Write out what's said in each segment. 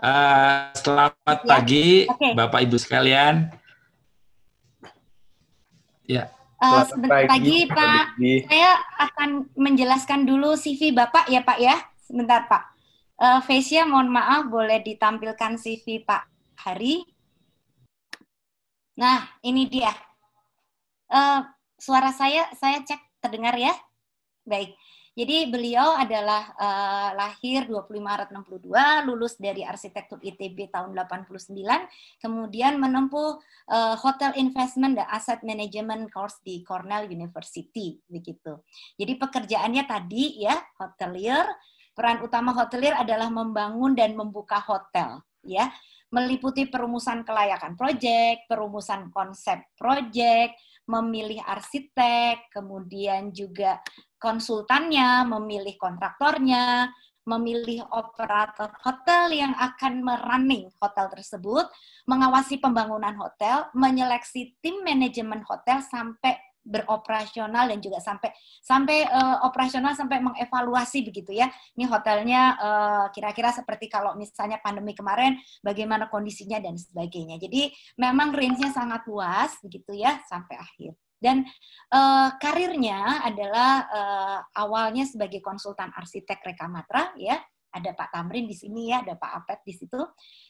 Uh, selamat ya. pagi, okay. Bapak Ibu sekalian. Ya. Uh, sebentar pagi, pagi Pak. Pagi. Saya akan menjelaskan dulu CV Bapak ya Pak ya. Sebentar Pak. Uh, eh, Fesia, mohon maaf, boleh ditampilkan CV Pak Hari. Nah, ini dia. Uh, suara saya, saya cek terdengar ya. Baik. Jadi beliau adalah uh, lahir 25 Maret 62, lulus dari arsitektur ITB tahun 89, kemudian menempuh uh, hotel investment dan asset management course di Cornell University begitu. Jadi pekerjaannya tadi ya hotelier, peran utama hotelier adalah membangun dan membuka hotel ya meliputi perumusan kelayakan proyek, perumusan konsep proyek, memilih arsitek, kemudian juga konsultannya, memilih kontraktornya, memilih operator hotel yang akan merunning hotel tersebut, mengawasi pembangunan hotel, menyeleksi tim manajemen hotel sampai beroperasional dan juga sampai sampai uh, operasional sampai mengevaluasi begitu ya. Ini hotelnya eh, kira-kira uh, seperti kalau misalnya pandemi kemarin bagaimana kondisinya dan sebagainya. Jadi memang range-nya sangat luas begitu ya sampai akhir. Dan uh, karirnya adalah uh, awalnya sebagai konsultan arsitek Rekamatra ya, ada Pak Tamrin di sini ya, ada Pak Apet di situ.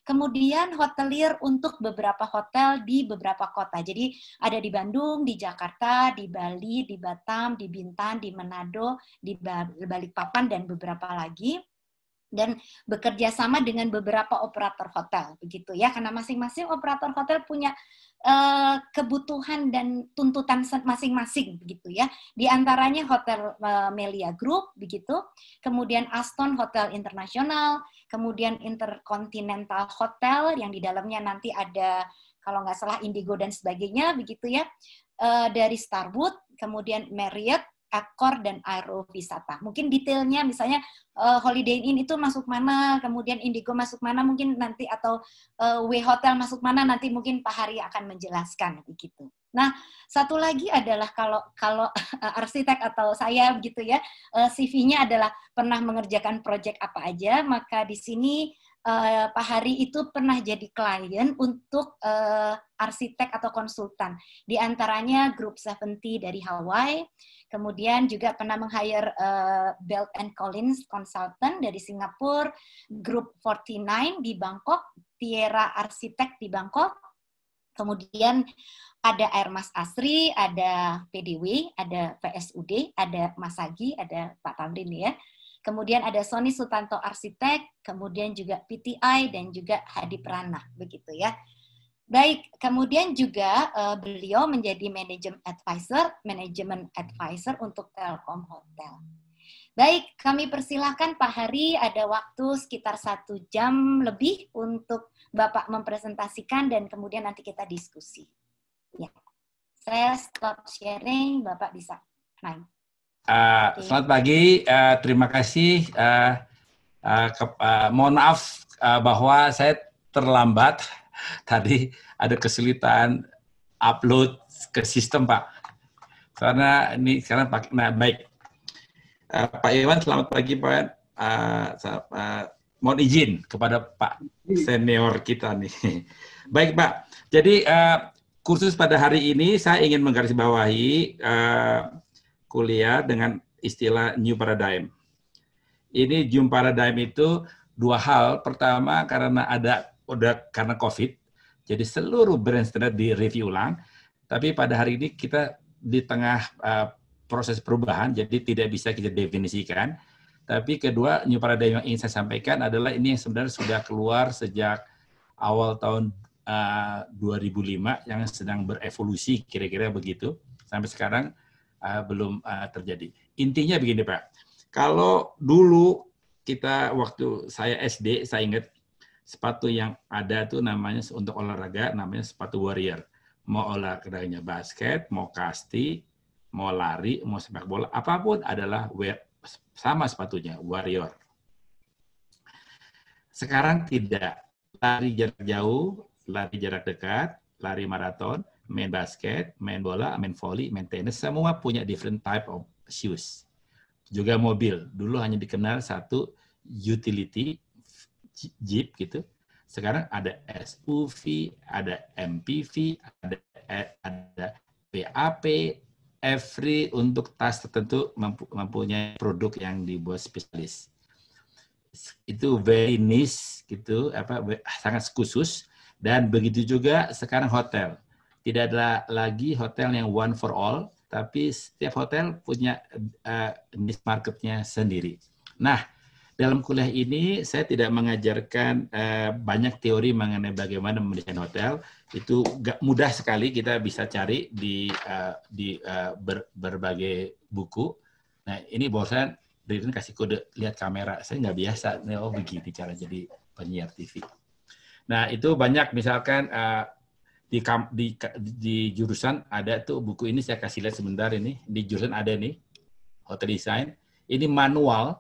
Kemudian hotelier untuk beberapa hotel di beberapa kota. Jadi ada di Bandung, di Jakarta, di Bali, di Batam, di Bintan, di Manado, di Balikpapan dan beberapa lagi dan bekerja sama dengan beberapa operator hotel begitu ya karena masing-masing operator hotel punya uh, kebutuhan dan tuntutan masing-masing begitu ya di antaranya hotel uh, Melia Group begitu kemudian Aston Hotel Internasional kemudian Intercontinental Hotel yang di dalamnya nanti ada kalau nggak salah Indigo dan sebagainya begitu ya uh, dari Starwood kemudian Marriott Akor dan Aro Wisata. Mungkin detailnya misalnya uh, Holiday Inn itu masuk mana, kemudian Indigo masuk mana mungkin nanti atau uh, W Hotel masuk mana nanti mungkin Pak Hari akan menjelaskan begitu. Nah, satu lagi adalah kalau kalau arsitek atau saya gitu ya, eh, CV-nya adalah pernah mengerjakan proyek apa aja, maka di sini uh, Pak Hari itu pernah jadi klien untuk uh, arsitek atau konsultan. Di antaranya Group 70 dari Hawaii, kemudian juga pernah meng-hire uh, eh, Belt and Collins Consultant dari Singapura, Group 49 di Bangkok, Tierra Arsitek di Bangkok, kemudian ada Air Mas Asri, ada PDW, ada PSUD, ada Mas Agi, ada Pak Tamrin ya. Kemudian ada Sony Sutanto Arsitek, kemudian juga PTI dan juga Hadi Prana begitu ya. Baik, kemudian juga uh, beliau menjadi manajemen advisor, manajemen advisor untuk Telkom Hotel. Baik, kami persilahkan Pak Hari ada waktu sekitar satu jam lebih untuk Bapak mempresentasikan dan kemudian nanti kita diskusi. Ya. Saya stop sharing, Bapak bisa naik. Uh, selamat pagi, uh, terima kasih. Uh, uh, ke, uh, mohon maaf uh, bahwa saya terlambat. Tadi ada kesulitan upload ke sistem, Pak. Karena ini sekarang pakai. Nah, baik. Uh, Pak Iwan, selamat pagi, Pak. Uh, uh, mohon izin kepada Pak senior kita nih. baik, Pak. Jadi uh, kursus pada hari ini saya ingin menggarisbawahi. Uh, kuliah dengan istilah new paradigm. Ini new paradigm itu dua hal. Pertama karena ada udah karena COVID, jadi seluruh brand standar di review ulang. Tapi pada hari ini kita di tengah uh, proses perubahan, jadi tidak bisa kita definisikan. Tapi kedua, new paradigm yang ingin saya sampaikan adalah ini yang sebenarnya sudah keluar sejak awal tahun 2005 eh, yang sedang berevolusi kira-kira begitu. Sampai sekarang uh, belum uh, terjadi. Intinya begini Pak, kalau dulu kita waktu saya SD, saya ingat sepatu yang ada tuh namanya untuk olahraga namanya sepatu warrior. Mau olahraganya basket, mau kasti, mau lari, mau sepak bola, apapun adalah wear, sama sepatunya warrior. Sekarang tidak. Lari jarak jauh, lari jarak dekat, lari maraton, main basket, main bola, main volley, main tenis, semua punya different type of shoes. Juga mobil, dulu hanya dikenal satu utility jeep gitu. Sekarang ada SUV, ada MPV, ada e, ada PAP, every untuk tas tertentu mampu, mempunyai produk yang dibuat spesialis. Itu very niche gitu, apa sangat khusus dan begitu juga sekarang hotel tidak ada lagi hotel yang one for all, tapi setiap hotel punya uh, niche marketnya sendiri. Nah, dalam kuliah ini saya tidak mengajarkan uh, banyak teori mengenai bagaimana mendesain hotel. Itu gak mudah sekali kita bisa cari di uh, di uh, ber, berbagai buku. Nah, ini bosan Ririn kasih kode lihat kamera. Saya nggak biasa. Oh, begini cara jadi penyiar TV. Nah, itu banyak misalkan uh, di, di di jurusan ada tuh buku ini saya kasih lihat sebentar ini di jurusan ada nih hotel design ini manual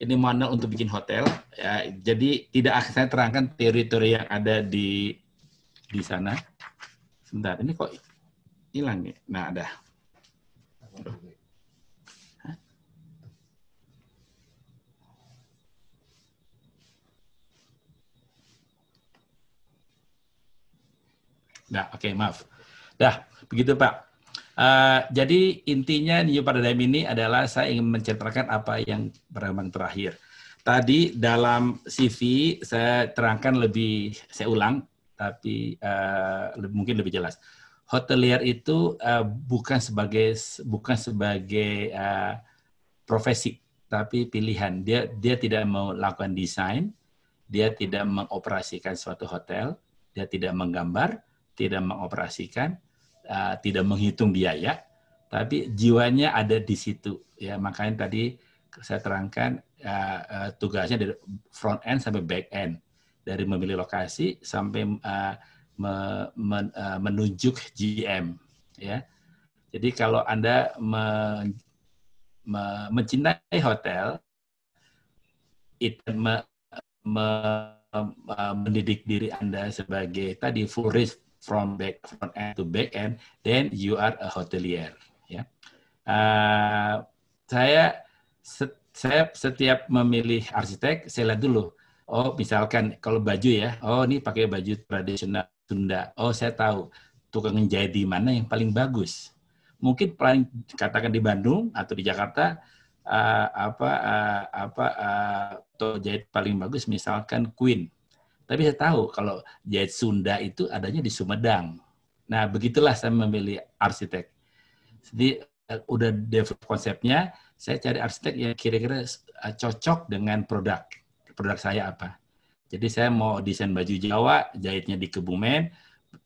ini manual untuk bikin hotel ya, jadi tidak akan saya terangkan teritori yang ada di di sana sebentar ini kok hilang ya nah ada Nah, oke, okay, maaf. Dah, begitu Pak. Uh, jadi intinya pada Paradigm ini adalah saya ingin menceritakan apa yang memang terakhir. Tadi dalam CV saya terangkan lebih, saya ulang, tapi uh, mungkin lebih jelas. Hotelier itu uh, bukan sebagai bukan sebagai uh, profesi, tapi pilihan. Dia dia tidak mau lakukan desain, dia tidak mengoperasikan suatu hotel, dia tidak menggambar, tidak mengoperasikan, uh, tidak menghitung biaya, tapi jiwanya ada di situ. Ya, makanya tadi saya terangkan uh, uh, tugasnya dari front end sampai back end, dari memilih lokasi sampai uh, me, men, uh, menunjuk GM. Ya, jadi kalau anda me, me, mencintai hotel, itu me, me, mendidik diri Anda sebagai tadi full risk from back front end to back end, then you are a hotelier. Ya. Uh, saya set, saya setiap memilih arsitek, saya lihat dulu. Oh, misalkan kalau baju ya, oh ini pakai baju tradisional Sunda. Oh, saya tahu tukang jadi mana yang paling bagus. Mungkin paling katakan di Bandung atau di Jakarta uh, apa uh, apa uh, atau jahit paling bagus misalkan Queen tapi saya tahu kalau jahit Sunda itu adanya di Sumedang. Nah, begitulah saya memilih arsitek. Jadi eh, udah develop konsepnya, saya cari arsitek yang kira-kira eh, cocok dengan produk produk saya apa. Jadi saya mau desain baju Jawa, jahitnya di Kebumen,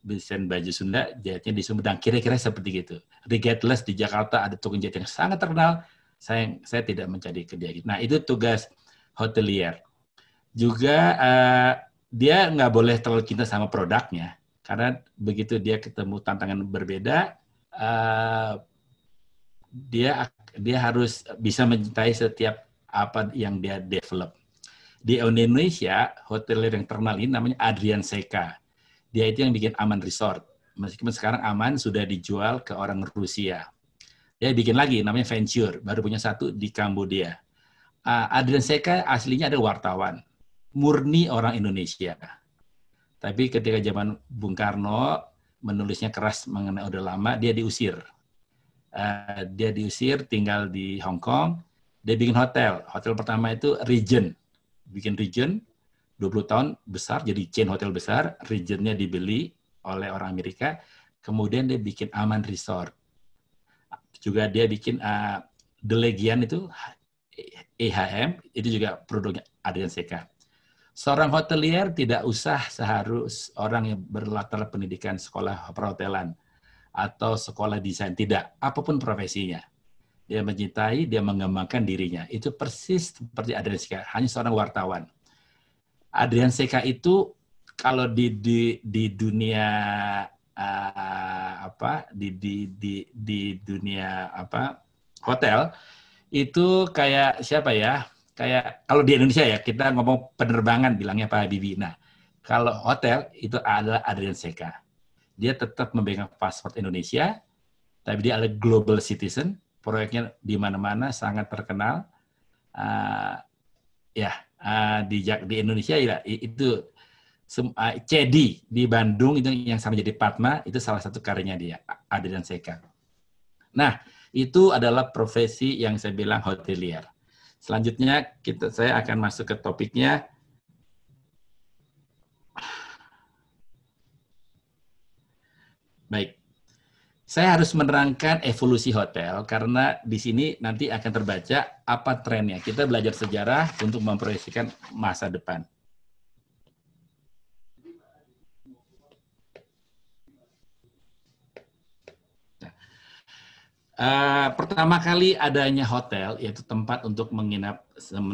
desain baju Sunda, jahitnya di Sumedang. Kira-kira seperti itu. Regardless di Jakarta ada tukang jahit yang sangat terkenal, saya saya tidak mencari kerja gitu. Nah, itu tugas hotelier. Juga uh, dia nggak boleh terlalu cinta sama produknya karena begitu dia ketemu tantangan berbeda uh, dia dia harus bisa mencintai setiap apa yang dia develop di Indonesia hoteler yang terkenal ini namanya Adrian Seka dia itu yang bikin Aman Resort meskipun sekarang Aman sudah dijual ke orang Rusia dia bikin lagi namanya Venture baru punya satu di Kamboja. Ah, Adrian Seka aslinya ada wartawan murni orang Indonesia. Tapi ketika zaman Bung Karno menulisnya keras mengenai Orde Lama, dia diusir. Uh, dia diusir, tinggal di Hong Kong. Dia bikin hotel. Hotel pertama itu Regent. Bikin Regent, 20 tahun besar, jadi chain hotel besar. Regentnya dibeli oleh orang Amerika. Kemudian dia bikin Aman Resort. Juga dia bikin uh, The Legian itu, EHM, itu juga produknya Adrian Seka. Seorang hotelier tidak usah seharus orang yang berlatar pendidikan sekolah perhotelan atau sekolah desain, tidak. Apapun profesinya. Dia mencintai, dia mengembangkan dirinya. Itu persis seperti Adrian Seka, hanya seorang wartawan. Adrian Seka itu kalau di di, di dunia uh, apa di, di di di dunia apa hotel itu kayak siapa ya kayak kalau di Indonesia ya kita ngomong penerbangan bilangnya Pak Bibi Nah, kalau hotel itu adalah Adrian Seka. Dia tetap memegang paspor Indonesia, tapi dia adalah global citizen. Proyeknya di mana-mana sangat terkenal. Uh, ya uh, di di Indonesia ya itu uh, Cedi di Bandung itu yang sama jadi partner itu salah satu karyanya dia Adrian Seka. Nah itu adalah profesi yang saya bilang hotelier. Selanjutnya kita saya akan masuk ke topiknya Baik. Saya harus menerangkan evolusi hotel karena di sini nanti akan terbaca apa trennya. Kita belajar sejarah untuk memproyeksikan masa depan. Eh, pertama kali adanya hotel, yaitu tempat untuk menginap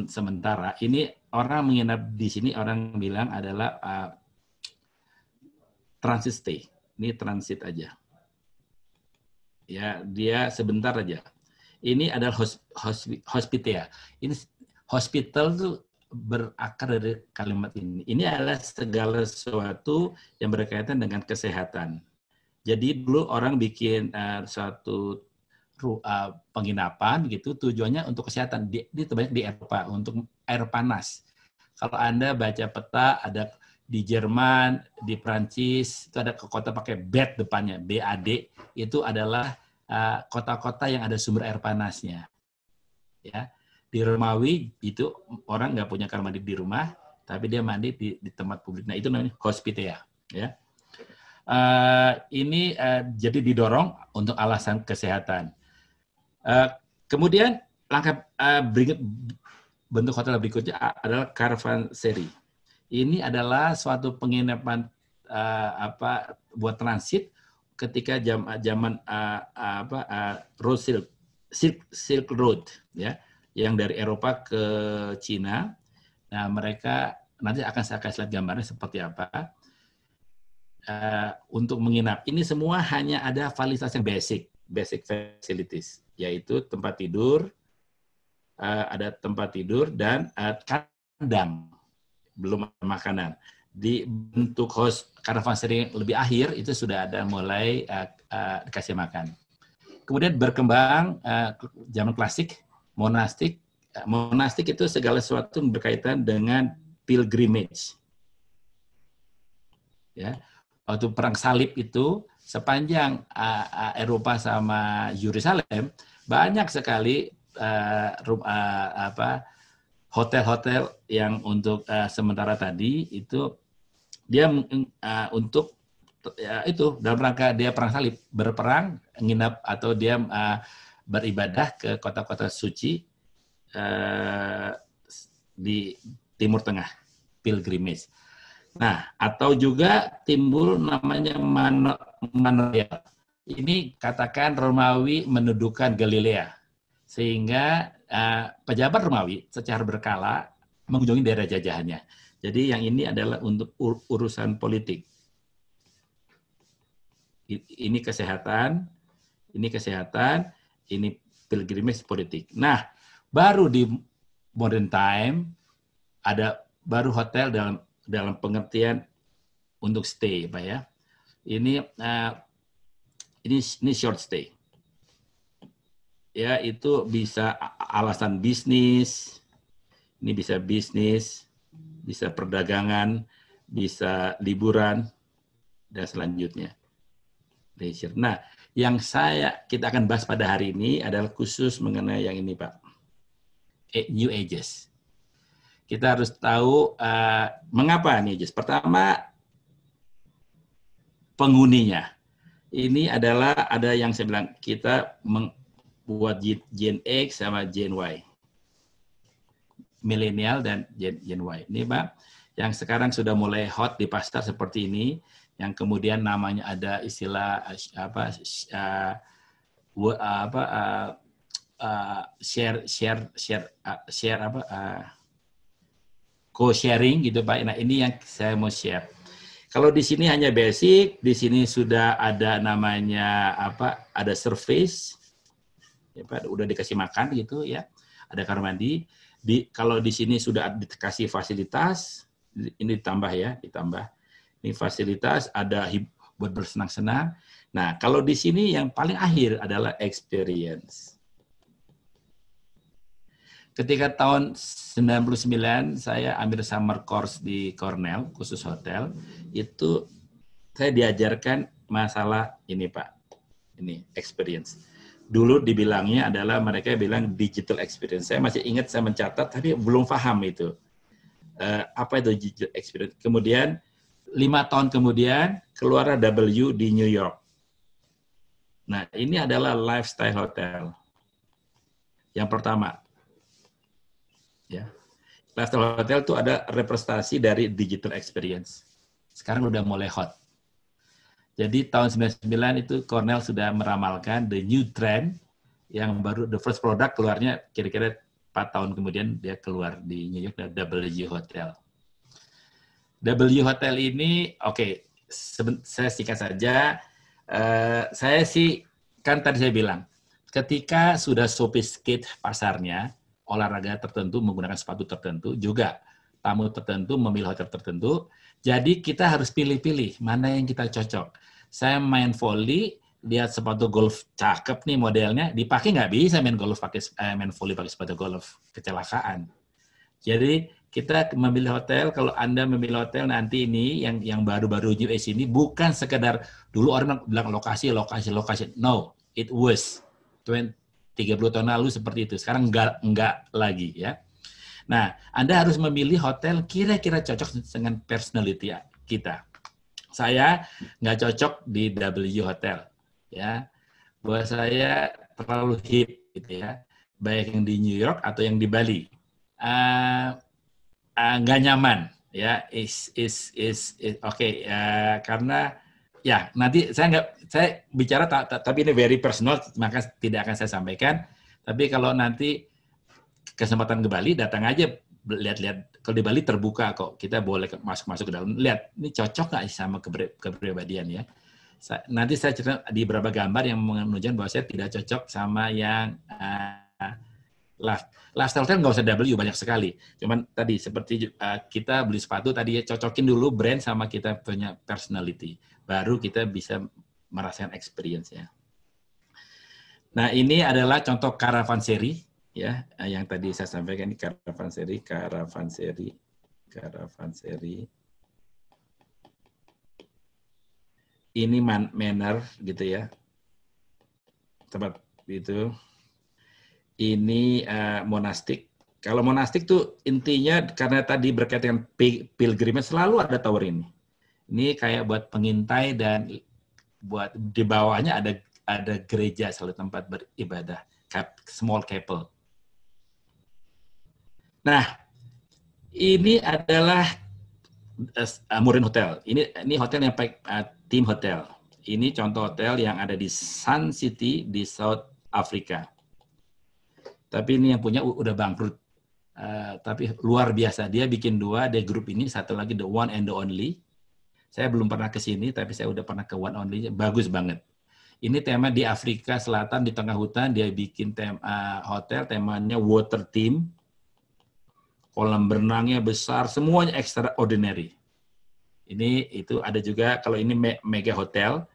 sementara. Ini orang menginap di sini orang bilang adalah uh, transit stay. Ini transit aja. Ya, dia sebentar aja. Ini adalah hosp hosp hospital. Ini hospital itu berakar dari kalimat ini. Ini adalah segala sesuatu yang berkaitan dengan kesehatan. Jadi dulu orang bikin uh, suatu uh, penginapan gitu tujuannya untuk kesehatan di, ini terbanyak di Eropa untuk air panas kalau anda baca peta ada di Jerman di Prancis itu ada ke kota pakai bed depannya BAD itu adalah eh, kota-kota uh, yang ada sumber air panasnya ya di Romawi itu orang nggak punya kamar mandi di rumah tapi dia mandi di, di tempat publik nah itu namanya hospitea ya uh, ini uh, jadi didorong untuk alasan kesehatan Eh, kemudian langkah uh, bentuk hotel berikutnya adalah caravan seri. Ini adalah suatu penginapan uh, apa buat transit ketika jam zaman uh, apa uh, road silk, silk silk road ya yang dari Eropa ke Cina. Nah, mereka nanti akan saya kasih lihat gambarnya seperti apa. Uh, untuk menginap. Ini semua hanya ada fasilitas yang basic, basic facilities yaitu tempat tidur, eh, ada tempat tidur dan eh, kandang, belum ada makanan. Di bentuk host karena sering lebih akhir itu sudah ada mulai uh, uh, dikasih makan. Kemudian berkembang uh, zaman klasik, monastik. Monastik itu segala sesuatu berkaitan dengan pilgrimage. Ya, waktu perang salib itu sepanjang uh, uh, Eropa sama Yerusalem banyak sekali uh, uh, apa hotel-hotel yang untuk uh, sementara tadi itu dia uh, untuk ya, itu dalam rangka dia perang salib berperang nginap atau dia uh, beribadah ke kota-kota suci uh, di Timur Tengah pilgrimage Nah, atau juga timbul namanya Manoel. Ini katakan Romawi mendudukan Galilea. Sehingga uh, pejabat Romawi secara berkala mengunjungi daerah jajahannya. Jadi yang ini adalah untuk ur urusan politik. Ini kesehatan, ini kesehatan, ini pilgrimage politik. Nah, baru di modern time ada baru hotel dalam dalam pengertian untuk stay, Pak ya. Ini uh, ini ini short stay. Ya, itu bisa alasan bisnis. Ini bisa bisnis, bisa perdagangan, bisa liburan dan selanjutnya. Leisure. Nah, yang saya kita akan bahas pada hari ini adalah khusus mengenai yang ini, Pak. Eh, new Ages kita harus tahu uh, mengapa nih, Jess. Pertama, penghuninya. Ini adalah ada yang saya bilang kita membuat Gen X sama Gen Y. Milenial dan Gen, Gen Y. Ini Pak, yang sekarang sudah mulai hot di pasar seperti ini, yang kemudian namanya ada istilah eh, apa uh, apa uh, uh, share share share uh, share apa uh, co-sharing gitu Pak. Nah ini yang saya mau share. Kalau di sini hanya basic, di sini sudah ada namanya apa? Ada surface, ya Pak, udah dikasih makan gitu ya. Ada kamar mandi. Di kalau di sini sudah dikasih fasilitas, ini ditambah ya, ditambah. Ini fasilitas ada buat bersenang-senang. Nah kalau di sini yang paling akhir adalah experience. Ketika tahun 99 saya ambil summer course di Cornell khusus hotel, itu saya diajarkan masalah ini Pak. Ini experience. Dulu dibilangnya adalah mereka bilang digital experience. Saya masih ingat saya mencatat tapi belum paham itu. Eh, apa itu digital experience? Kemudian lima tahun kemudian keluar W di New York. Nah, ini adalah lifestyle hotel. Yang pertama, Ya. Lifestyle hotel itu ada representasi dari digital experience. Sekarang udah mulai hot. Jadi tahun 99 itu Cornell sudah meramalkan the new trend yang baru the first product keluarnya kira-kira 4 tahun kemudian dia keluar di New York dari W Hotel. W Hotel ini oke okay, saya singkat saja uh, saya sih kan tadi saya bilang ketika sudah sophisticated pasarnya olahraga tertentu menggunakan sepatu tertentu juga tamu tertentu memilih hotel tertentu jadi kita harus pilih-pilih mana yang kita cocok saya main volley lihat sepatu golf cakep nih modelnya dipakai nggak bisa main golf pakai eh, main volley pakai sepatu golf kecelakaan jadi kita memilih hotel kalau anda memilih hotel nanti ini yang yang baru-baru -baru ini bukan sekedar dulu orang bilang lokasi lokasi lokasi no it was 20, 30 tahun lalu seperti itu. Sekarang enggak enggak lagi ya. Nah, Anda harus memilih hotel kira-kira cocok dengan personality ya, kita. Saya nggak cocok di W Hotel, ya. Buat saya terlalu hip, gitu ya. Baik yang di New York atau yang di Bali. Uh, eh, uh, eh, nggak nyaman, ya. Is is is, is oke. Okay. Uh, eh, karena ya nanti saya nggak saya bicara ta, ta, tapi ini very personal maka tidak akan saya sampaikan tapi kalau nanti kesempatan ke Bali datang aja lihat-lihat kalau di Bali terbuka kok kita boleh masuk-masuk ke dalam lihat ini cocok nggak sama kepribadian ya Sa, nanti saya cerita di beberapa gambar yang menunjukkan bahwa saya tidak cocok sama yang uh, ah, last lifestyle nggak usah W banyak sekali. Cuman tadi seperti uh, kita beli sepatu tadi ya cocokin dulu brand sama kita punya personality baru kita bisa merasakan experience-nya. Nah, ini adalah contoh seri, ya yang tadi saya sampaikan ini seri, caravan seri. Ini man manner gitu ya. Tempat itu. Ini uh, monastik. Kalau monastik tuh intinya karena tadi berkaitan dengan pilgrimage selalu ada tower ini ini kayak buat pengintai dan buat di bawahnya ada ada gereja selalu tempat beribadah, small chapel. Nah, ini adalah uh, Murin Hotel. Ini ini hotel yang pakai uh, eh, tim hotel. Ini contoh hotel yang ada di Sun City di South Africa. Tapi ini yang punya udah bangkrut. Uh, tapi luar biasa dia bikin dua, the grup ini satu lagi the one and the only saya belum pernah ke sini, tapi saya udah pernah ke One Only. Bagus banget. Ini tema di Afrika Selatan, di tengah hutan. Dia bikin tema, eh, hotel, temanya water team. Kolam berenangnya besar, semuanya extraordinary. Ini itu ada juga, kalau ini mega hotel.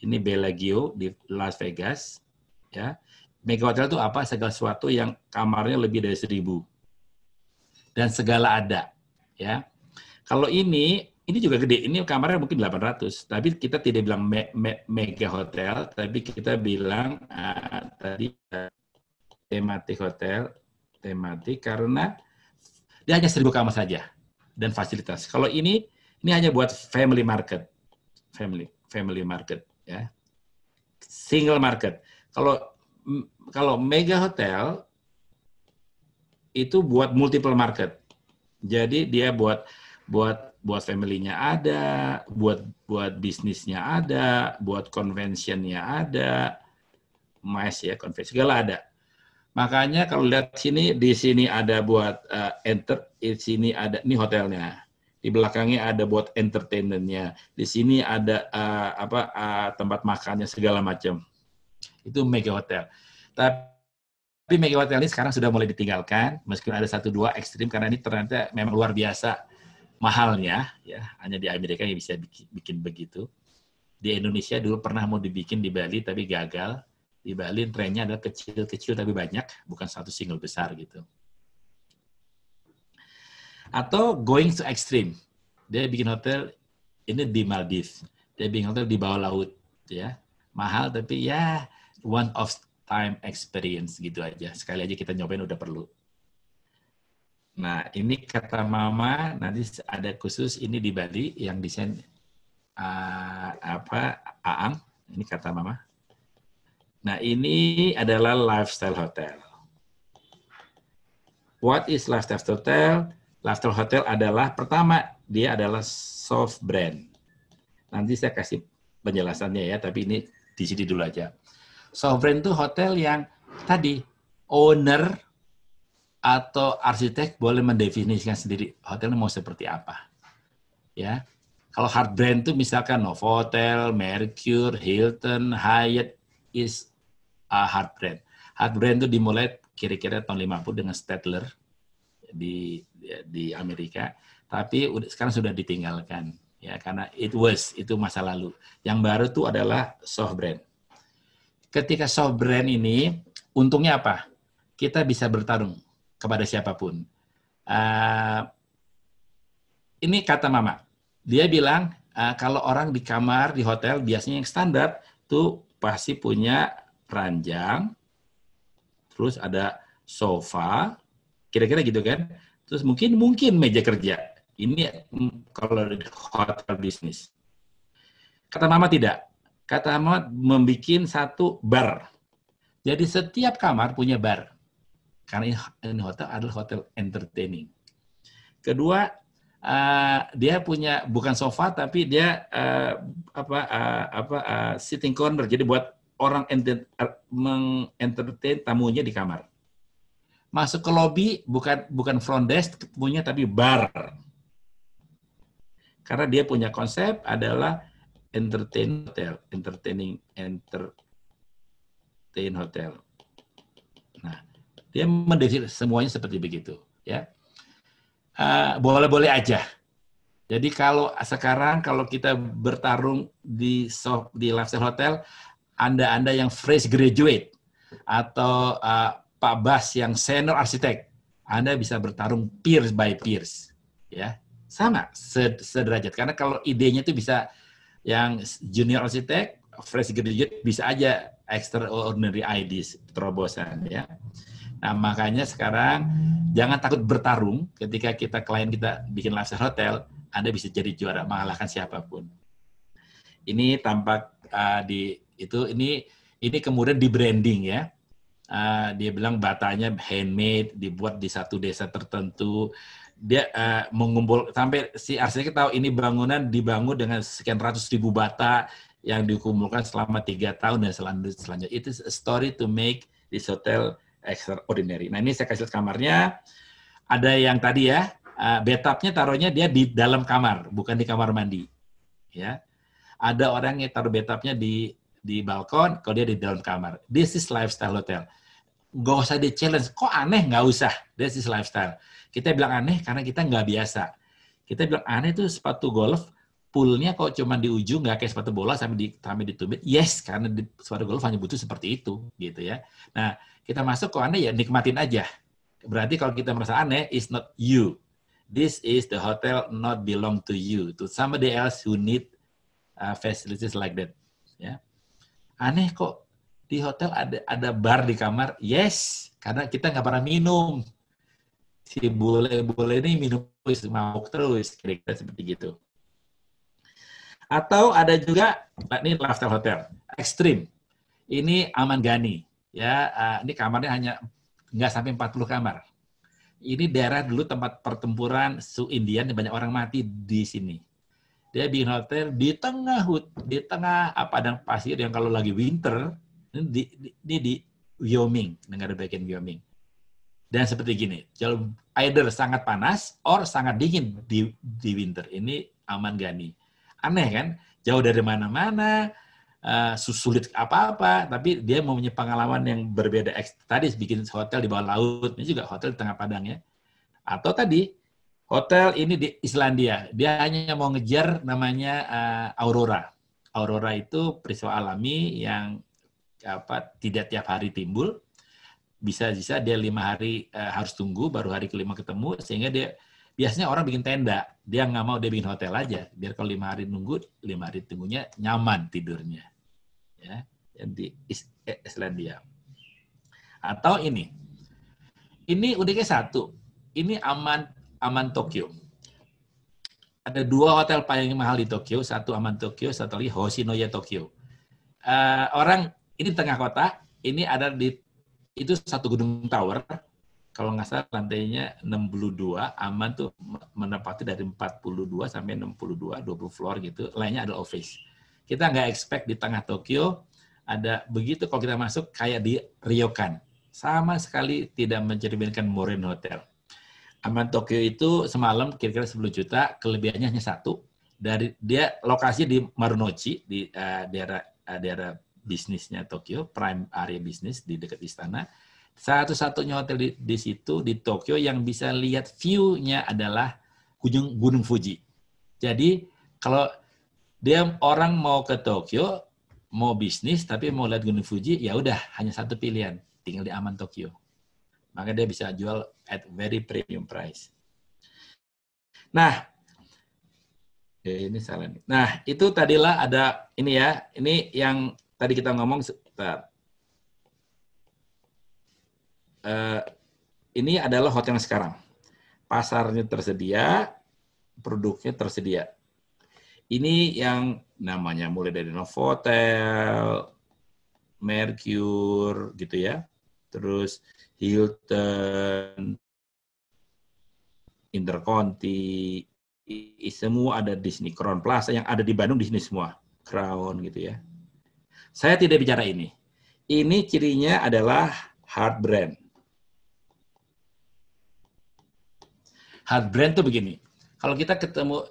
Ini Bellagio di Las Vegas. ya Mega hotel itu apa? Segala sesuatu yang kamarnya lebih dari seribu. Dan segala ada. ya. Kalau ini ini juga gede, ini kamarnya mungkin 800, tapi kita tidak bilang me me mega hotel, tapi kita bilang uh, tadi uh, tematik hotel, tematik karena dia hanya seribu kamar saja dan fasilitas. Kalau ini ini hanya buat family market, family family market ya, single market. Kalau kalau mega hotel itu buat multiple market, jadi dia buat buat buat familynya ada, buat buat bisnisnya ada, buat conventionnya ada, mas ya konvensi segala ada. Makanya kalau lihat sini, di sini ada buat uh, enter, di sini ada ini hotelnya, di belakangnya ada buat entertainment-nya, di sini ada uh, apa uh, tempat makannya segala macam. Itu mega hotel. Tapi mega hotel ini sekarang sudah mulai ditinggalkan, meskipun ada satu dua ekstrim karena ini ternyata memang luar biasa mahalnya ya hanya di Amerika yang bisa bikin, bikin begitu. Di Indonesia dulu pernah mau dibikin di Bali tapi gagal. Di Bali trennya adalah kecil-kecil tapi banyak, bukan satu single besar gitu. Atau going to extreme. Dia bikin hotel ini di Maldives. Dia bikin hotel di bawah laut ya. Mahal tapi ya one of time experience gitu aja. Sekali aja kita nyobain udah perlu. Nah, ini kata mama nanti ada khusus ini di Bali yang desain uh, apa Aang, ini kata mama. Nah, ini adalah lifestyle hotel. What is lifestyle hotel? Lifestyle hotel adalah pertama dia adalah soft brand. Nanti saya kasih penjelasannya ya, tapi ini di sini dulu aja. soft brand itu hotel yang tadi owner atau arsitek boleh mendefinisikan sendiri hotelnya mau seperti apa. Ya. Kalau hard brand itu misalkan Novotel, Mercure, Hilton, Hyatt is a hard brand. Hard brand itu dimulai kira-kira tahun 50 dengan Stadler di di Amerika, tapi sekarang sudah ditinggalkan ya karena it was itu masa lalu. Yang baru itu adalah soft brand. Ketika soft brand ini untungnya apa? Kita bisa bertarung kepada siapapun. Uh, ini kata mama. Dia bilang uh, kalau orang di kamar di hotel biasanya yang standar tuh pasti punya ranjang, terus ada sofa, kira-kira gitu kan. Terus mungkin mungkin meja kerja. Ini mm, kalau di hotel bisnis. Kata mama tidak. Kata mama membuat satu bar. Jadi setiap kamar punya bar karena ini hotel adalah hotel entertaining. Kedua, uh, dia punya bukan sofa tapi dia uh, apa uh, apa uh, sitting corner jadi buat orang enter, mengentertain tamunya di kamar. Masuk ke lobby bukan bukan front desk punya tapi bar. Karena dia punya konsep adalah entertain hotel, entertaining entertain hotel. Nah, dia mendesain semuanya seperti begitu, ya. boleh ah, boleh-boleh aja. Jadi kalau sekarang kalau kita bertarung di soft, di lifestyle hotel, anda-anda yang fresh graduate atau uh, Pak Bas yang senior arsitek, Anda bisa bertarung peers by peers, ya sama sederajat. Karena kalau idenya itu bisa yang junior arsitek, fresh graduate bisa aja extraordinary ideas terobosan, ya. Nah, makanya sekarang jangan takut bertarung ketika kita klien kita bikin lifestyle hotel, Anda bisa jadi juara mengalahkan siapapun. Ini tampak uh, di itu ini ini kemudian di branding ya. Uh, dia bilang batanya handmade, dibuat di satu desa tertentu. Dia uh, mengumpul sampai si arsitek tahu ini bangunan dibangun dengan sekian ratus ribu bata yang dikumpulkan selama tiga tahun dan selanjutnya. itu is a story to make this hotel extraordinary. Nah ini saya kasih lihat kamarnya. Ada yang tadi ya, uh, eh, betapnya taruhnya dia di dalam kamar, bukan di kamar mandi. Ya, ada orang yang taruh betapnya di di balkon, kalau dia di dalam kamar. This is lifestyle hotel. Gak usah di challenge. Kok aneh? Gak usah. This is lifestyle. Kita bilang aneh karena kita nggak biasa. Kita bilang aneh itu sepatu golf, poolnya kok cuma di ujung nggak kayak sepatu bola sampai di sampai ditumit yes karena di, sepatu golf hanya butuh seperti itu gitu ya nah kita masuk kok aneh ya nikmatin aja. Berarti kalau kita merasa aneh, is not you. This is the hotel not belong to you, to somebody else who need uh, facilities like that. Ya. Aneh kok di hotel ada ada bar di kamar. Yes, karena kita nggak pernah minum. Si bule-bule ini minum terus, mabuk terus, kira-kira seperti gitu. Atau ada juga, nah, ini lifestyle hotel, ekstrim. Ini aman gani ya uh, ini kamarnya hanya nggak sampai 40 kamar. Ini daerah dulu tempat pertempuran su Indian banyak orang mati di sini. Dia bikin hotel di tengah hut, di tengah apa ah, padang pasir yang kalau lagi winter ini di, ini di Wyoming, negara bagian Wyoming. Dan seperti gini, kalau either sangat panas or sangat dingin di, di winter. Ini aman gani. Aneh kan? Jauh dari mana-mana, uh, eh, sulit apa-apa, tapi dia mau punya pengalaman yang berbeda. Tadi bikin hotel di bawah laut, ini juga hotel di tengah padang ya. Atau tadi hotel ini di Islandia, dia hanya mau ngejar namanya uh, aurora. Aurora itu peristiwa alami yang apa tidak tiap hari timbul. Bisa-bisa dia lima hari uh, harus tunggu, baru hari kelima ketemu, sehingga dia biasanya orang bikin tenda. Dia nggak mau dia bikin hotel aja. Biar kalau lima hari nunggu, lima hari tunggunya nyaman tidurnya. Ya, ya di eh, Islandia. Atau ini, ini UDK satu, ini aman aman Tokyo. Ada dua hotel paling mahal di Tokyo, satu aman Tokyo, satu lagi Hoshinoya Tokyo. Uh, orang ini tengah kota, ini ada di itu satu gedung tower. Kalau nggak salah lantainya 62, aman tuh menempati dari 42 sampai 62, 20 floor gitu. Lainnya ada office kita nggak expect di tengah Tokyo ada begitu kalau kita masuk kayak di Ryokan. Sama sekali tidak mencerminkan Morin Hotel. Aman Tokyo itu semalam kira-kira 10 juta, kelebihannya hanya satu. Dari dia lokasi di Marunouchi di uh, daerah uh, daerah bisnisnya Tokyo, prime area bisnis di dekat istana. Satu-satunya hotel di, di situ di Tokyo yang bisa lihat view-nya adalah ujung Gunung Fuji. Jadi kalau dia orang mau ke Tokyo, mau bisnis tapi mau lihat Gunung Fuji, ya udah hanya satu pilihan, tinggal di Aman Tokyo. Maka dia bisa jual at very premium price. Nah, ini salah nih. Nah, itu tadilah ada ini ya, ini yang tadi kita ngomong sebentar. Uh, ini adalah hotel yang sekarang. Pasarnya tersedia, produknya tersedia. Ini yang namanya mulai dari Novotel, Mercure gitu ya. Terus Hilton, Interconti, semua ada Disney Crown Plaza yang ada di Bandung Disney semua. Crown gitu ya. Saya tidak bicara ini. Ini cirinya adalah hard brand. Hard brand tuh begini. Kalau kita ketemu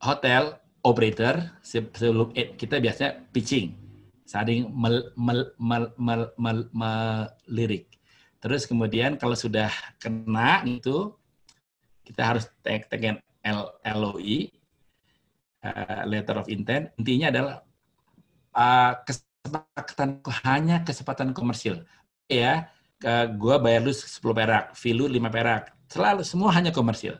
hotel operator sebelum eh, kita biasanya pitching saling mel, mel, mel, mel, mel, melirik. Terus kemudian kalau sudah kena itu kita harus tag tagan LOI uh, eh, letter of intent. Intinya adalah uh, kesepakatan hanya kesempatan komersil. Ya, uh, gua bayar lu 10 perak, fee lu 5 perak. Selalu semua hanya komersil.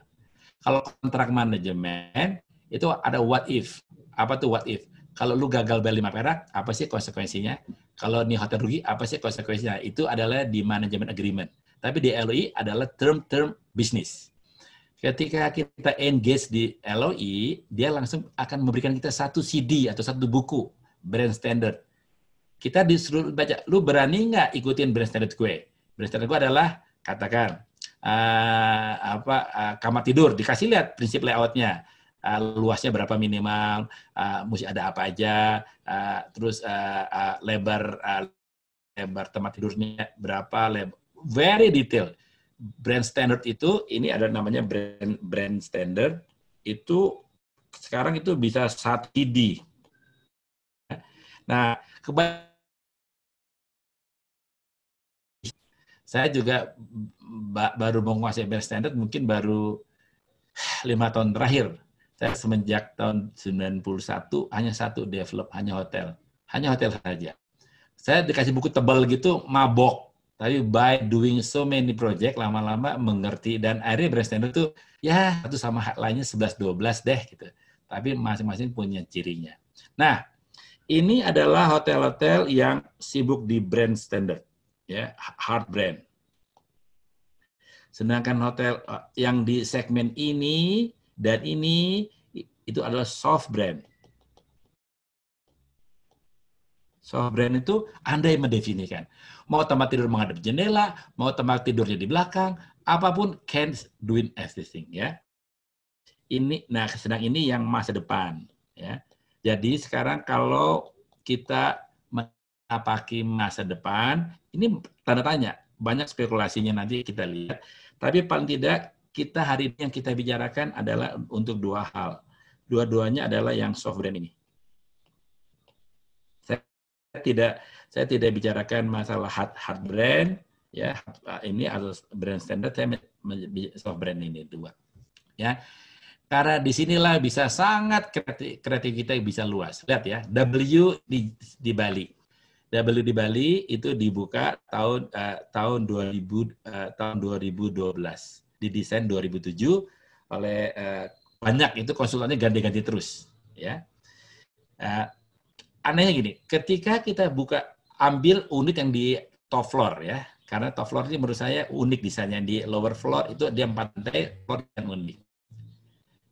Kalau kontrak manajemen itu ada what if. Apa tuh what if? Kalau lu gagal bayar 5 perak, apa sih konsekuensinya? Kalau nih hotel rugi, apa sih konsekuensinya? Itu adalah di management agreement. Tapi di LOI adalah term-term bisnis. Ketika kita engage di LOI, dia langsung akan memberikan kita satu CD atau satu buku brand standard. Kita disuruh baca, lu berani nggak ikutin brand standard gue? Brand standard gue adalah katakan uh, apa uh, kamar tidur dikasih lihat prinsip layoutnya Ah, luasnya berapa minimal, uh, mesti ada apa aja, ah, terus lebar uh, lebar tempat tidurnya berapa, lebar, very detail. Brand standard itu ini ada namanya brand brand standard itu sekarang itu bisa saat ID Nah, kebanyakan saya juga baru menguasai brand standard mungkin baru lima tahun terakhir saya semenjak tahun 91 hanya satu develop, hanya hotel. Hanya hotel saja. Saya dikasih buku tebal gitu, mabok. Tapi by doing so many project, lama-lama mengerti. Dan akhirnya brand standard itu ya satu sama lainnya 11-12 deh gitu. Tapi masing-masing punya cirinya. Nah, ini adalah hotel-hotel yang sibuk di brand standard, ya hard brand. Sedangkan hotel eh, yang di segmen ini dan ini itu adalah soft brand. Soft brand itu Anda yang mendefinisikan. Mau tempat tidur menghadap jendela, mau tempat tidurnya di belakang, apapun can this thing ya. Ini nah sedang ini yang masa depan ya. Jadi sekarang kalau kita menapaki masa depan, ini tanda tanya, banyak spekulasinya nanti kita lihat. Tapi paling tidak kita hari ini yang kita bicarakan adalah untuk dua hal. Dua-duanya adalah yang soft brand ini. Saya tidak saya tidak bicarakan masalah hard hard brand ya ini harus brand standar saya soft brand ini dua ya karena disinilah bisa sangat kreatif, kreatif kita bisa luas lihat ya W di di Bali W di Bali itu dibuka tahun uh, tahun 2000 uh, eh, tahun 2012 didesain 2007 oleh uh, banyak itu konsultannya ganti-ganti terus ya. Uh, anehnya gini, ketika kita buka ambil unit yang di top floor ya, karena top floor ini menurut saya unik desainnya di lower floor itu dia empat lantai floor yang unik.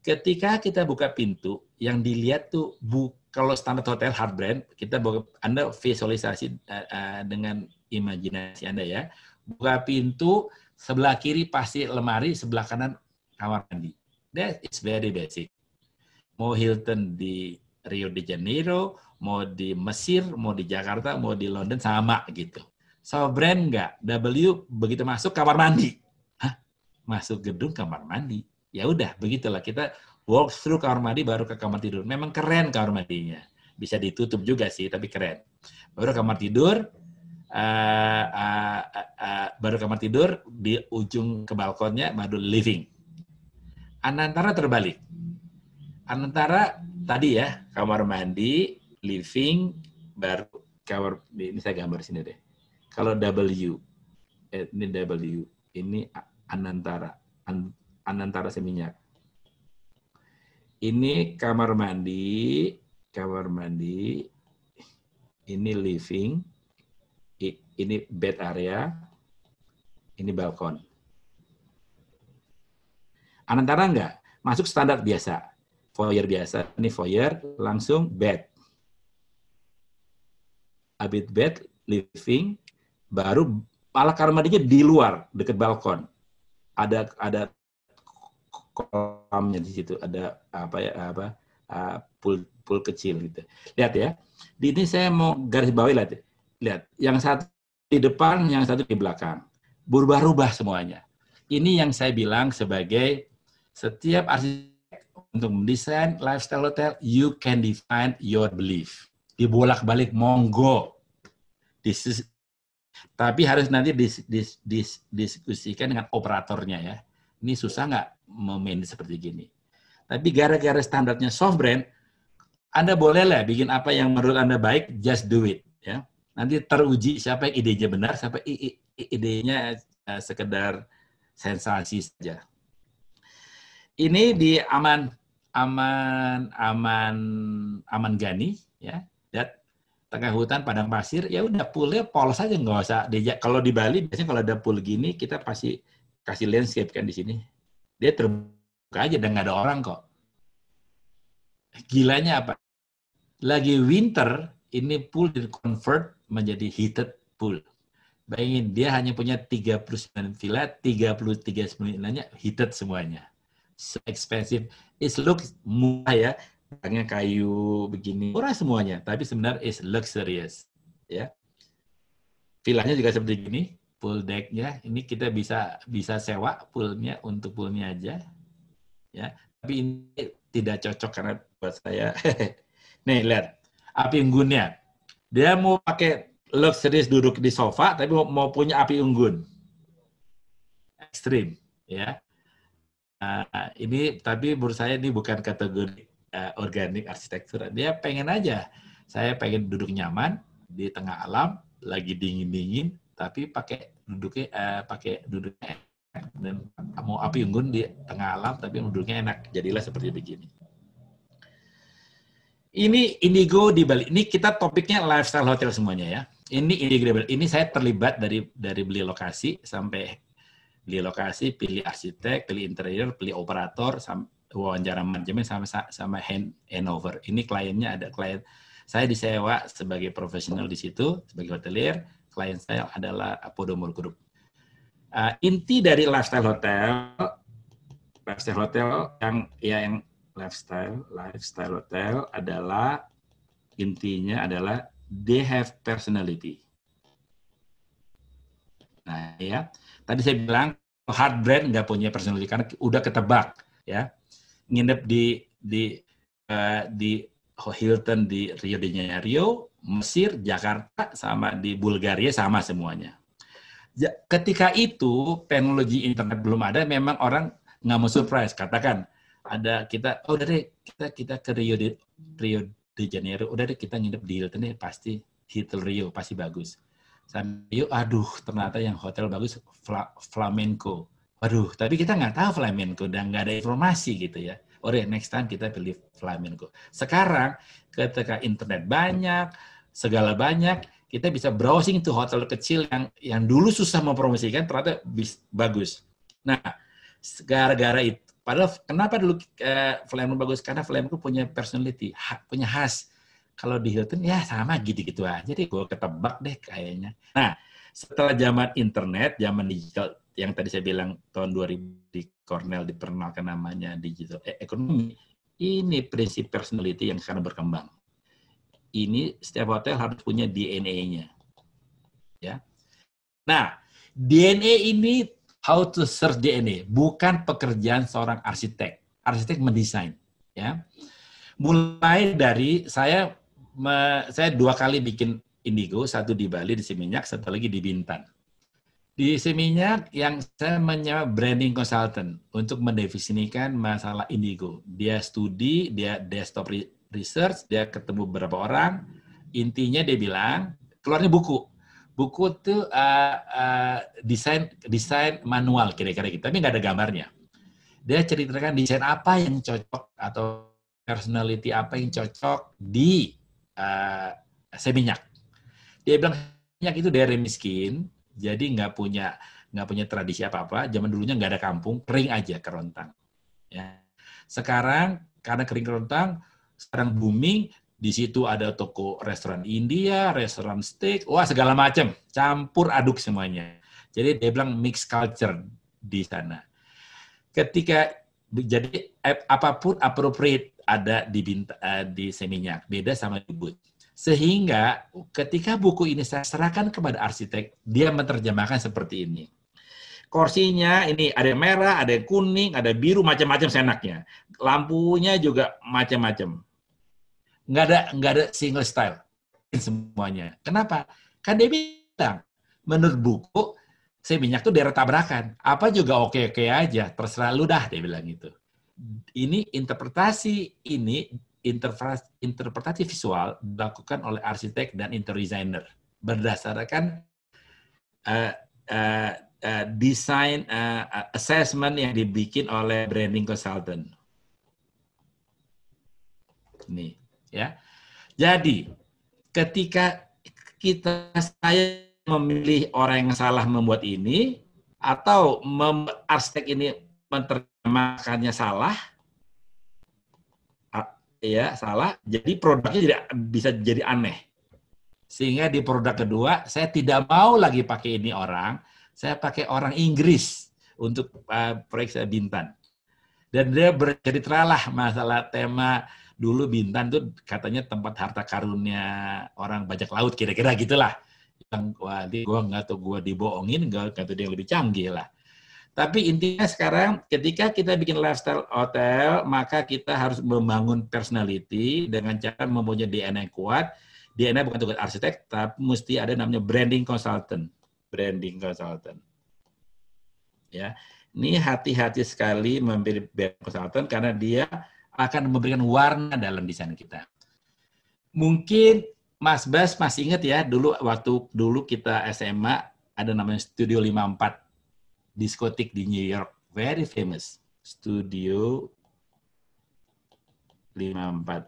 Ketika kita buka pintu, yang dilihat tuh bu, kalau standar hotel hard brand kita buka, Anda visualisasi uh, uh, dengan imajinasi Anda ya. Buka pintu sebelah kiri pasti lemari, sebelah kanan kamar mandi. That is very basic. Mau Hilton di Rio de Janeiro, mau di Mesir, mau di Jakarta, mau di London, sama gitu. So brand nggak? W begitu masuk kamar mandi. Hah? Masuk gedung kamar mandi. Ya udah, begitulah kita walk through kamar mandi baru ke kamar tidur. Memang keren kamar mandinya. Bisa ditutup juga sih, tapi keren. Baru kamar tidur, uh, uh, uh, baru kamar tidur di ujung ke balkonnya baru living. Anantara terbalik. Anantara tadi ya kamar mandi, living, baru kamar ini saya gambar sini deh. Kalau W, eh, ini W, ini anantara, an, anantara seminyak. Ini kamar mandi, kamar mandi, ini living, ini bed area, ini balkon. Anantara enggak? Masuk standar biasa. Foyer biasa, ini foyer, langsung bed. Abit bed, living, baru ala kamar di luar, dekat balkon. Ada ada kolamnya di situ, ada apa ya apa ah, pool pool kecil gitu. Lihat ya. Di ini saya mau garis bawahi lihat. Lihat, yang satu di depan, yang satu di belakang. Berubah-ubah semuanya. Ini yang saya bilang sebagai setiap arsitek untuk mendesain lifestyle hotel, you can define your belief. Dibolak-balik, monggo. This is, tapi harus nanti dis, dis, dis, diskusikan dengan operatornya ya. Ini susah nggak memain seperti gini. Tapi gara-gara standarnya soft brand, Anda boleh lah bikin apa yang menurut Anda baik, just do it. Ya nanti teruji siapa yang idenya benar, siapa idenya eh, sekedar sensasi saja. Ini di aman aman aman aman gani ya lihat ya, tengah hutan padang pasir ya udah poolnya polos aja nggak usah dia kalau di Bali biasanya kalau ada pool gini kita pasti kasih landscape kan di sini dia terbuka aja dan nggak ada orang kok gilanya apa lagi winter ini pool di convert menjadi heated pool. Bayangin, dia hanya punya 39 villa, 33 sembilannya heated semuanya. So expensive. It looks murah ya, Banyak kayu begini, murah semuanya. Tapi sebenarnya is luxurious. Ya. Villanya juga seperti ini, pool decknya. Ini kita bisa bisa sewa poolnya untuk poolnya aja. Ya, tapi ini tidak cocok karena buat saya. Nih lihat, api unggunnya dia mau pakai luxury duduk di sofa, tapi mau, mau punya api unggun. Ekstrim, ya. Uh, ini tapi menurut saya ini bukan kategori uh, organik arsitektur. Dia pengen aja, saya pengen duduk nyaman di tengah alam, lagi dingin dingin, tapi pakai duduknya uh, pakai duduknya enak. dan mau api unggun di tengah alam, tapi duduknya enak. Jadilah seperti begini. Ini Indigo di Bali. Ini kita topiknya lifestyle hotel semuanya ya. Ini Indigo Ini saya terlibat dari dari beli lokasi sampai beli lokasi, pilih arsitek, pilih interior, pilih operator, wawancara manajemen sama sama hand, handover. Ini kliennya ada klien saya disewa sebagai profesional di situ sebagai hotelier. Klien saya adalah Podomor Group. Uh, ah, inti dari lifestyle hotel lifestyle hotel yang ya yang lifestyle, lifestyle hotel adalah intinya adalah they have personality. Nah ya, tadi saya bilang hard brand nggak punya personality karena udah ketebak ya. Nginep di di uh, di Hilton di Rio de Janeiro, Mesir, Jakarta sama di Bulgaria sama semuanya. Ketika itu teknologi internet belum ada, memang orang nggak mau surprise. Katakan ada kita oh udah deh kita kita ke Rio de Rio de Janeiro udah deh kita nginep di Hilton deh pasti Hilton Rio pasti bagus sampai yuk, aduh ternyata yang hotel bagus Fla, Flamenco aduh tapi kita nggak tahu Flamenco dan nggak ada informasi gitu ya Oke, oh, next time kita pilih Flamenco. Sekarang ketika internet banyak, segala banyak, kita bisa browsing tuh hotel kecil yang yang dulu susah mempromosikan ternyata bis, bagus. Nah, gara-gara itu Padahal kenapa dulu uh, eh, Flamengo bagus? Karena Flamengo punya personality, ha, punya khas. Kalau di Hilton ya sama gitu-gitu aja. Jadi gue ketebak deh kayaknya. Nah, setelah zaman internet, zaman digital yang tadi saya bilang tahun 2000 di Cornell diperkenalkan namanya digital eh, ekonomi, ini prinsip personality yang sekarang berkembang. Ini setiap hotel harus punya DNA-nya. Ya. Nah, DNA ini how to search DNA, bukan pekerjaan seorang arsitek. Arsitek mendesain, ya. Mulai dari saya me, saya dua kali bikin indigo, satu di Bali di Seminyak, satu lagi di Bintan. Di Seminyak yang saya menyewa branding consultant untuk mendefinisikan masalah indigo. Dia studi, dia desktop research, dia ketemu beberapa orang. Intinya dia bilang, keluarnya buku buku itu uh, uh, desain desain manual kira-kira kita, gitu. tapi nggak ada gambarnya. Dia ceritakan desain apa yang cocok atau personality apa yang cocok di uh, seminyak. Dia bilang seminyak itu dari miskin, jadi nggak punya nggak punya tradisi apa-apa. Zaman dulunya nggak ada kampung, kering aja kerontang. Ya. Sekarang karena kering kerontang, sekarang booming, di situ ada toko restoran India, restoran steak, wah segala macam, campur aduk semuanya. Jadi dia bilang mix culture di sana. Ketika jadi eh, apapun appropriate ada di binta, eh, di seminyak, beda sama ibu. Sehingga ketika buku ini saya serahkan kepada arsitek, dia menerjemahkan seperti ini. Kursinya ini ada yang merah, ada yang kuning, ada biru, macam-macam senaknya. Lampunya juga macam-macam nggak ada nggak ada single style semuanya. Kenapa? Kan dia bilang menurut buku saya minyak tuh daerah tabrakan. Apa juga oke oke aja, terserah lu dah dia bilang gitu. Ini interpretasi ini interpretasi visual dilakukan oleh arsitek dan interior designer berdasarkan uh, uh, uh, desain uh, assessment yang dibikin oleh branding consultant. Nih ya. Jadi ketika kita saya memilih orang yang salah membuat ini atau mem, arsitek ini menerjemahkannya salah ya salah jadi produknya tidak bisa jadi aneh sehingga di produk kedua saya tidak mau lagi pakai ini orang saya pakai orang Inggris untuk uh, proyek saya Bintan dan dia berceritalah masalah tema dulu Bintan tuh katanya tempat harta karunnya orang bajak laut kira-kira gitulah. Yang wah gue gua nggak tahu gua dibohongin nggak kata dia lebih canggih lah. Tapi intinya sekarang ketika kita bikin lifestyle hotel, maka kita harus membangun personality dengan cara mempunyai DNA yang kuat. DNA bukan tugas arsitek, tapi mesti ada namanya branding consultant. Branding consultant. Ya, ini hati-hati sekali memilih branding consultant karena dia akan memberikan warna dalam desain kita. Mungkin Mas Bas masih ingat ya dulu waktu dulu kita SMA ada namanya Studio 54 diskotik di New York, very famous. Studio 54.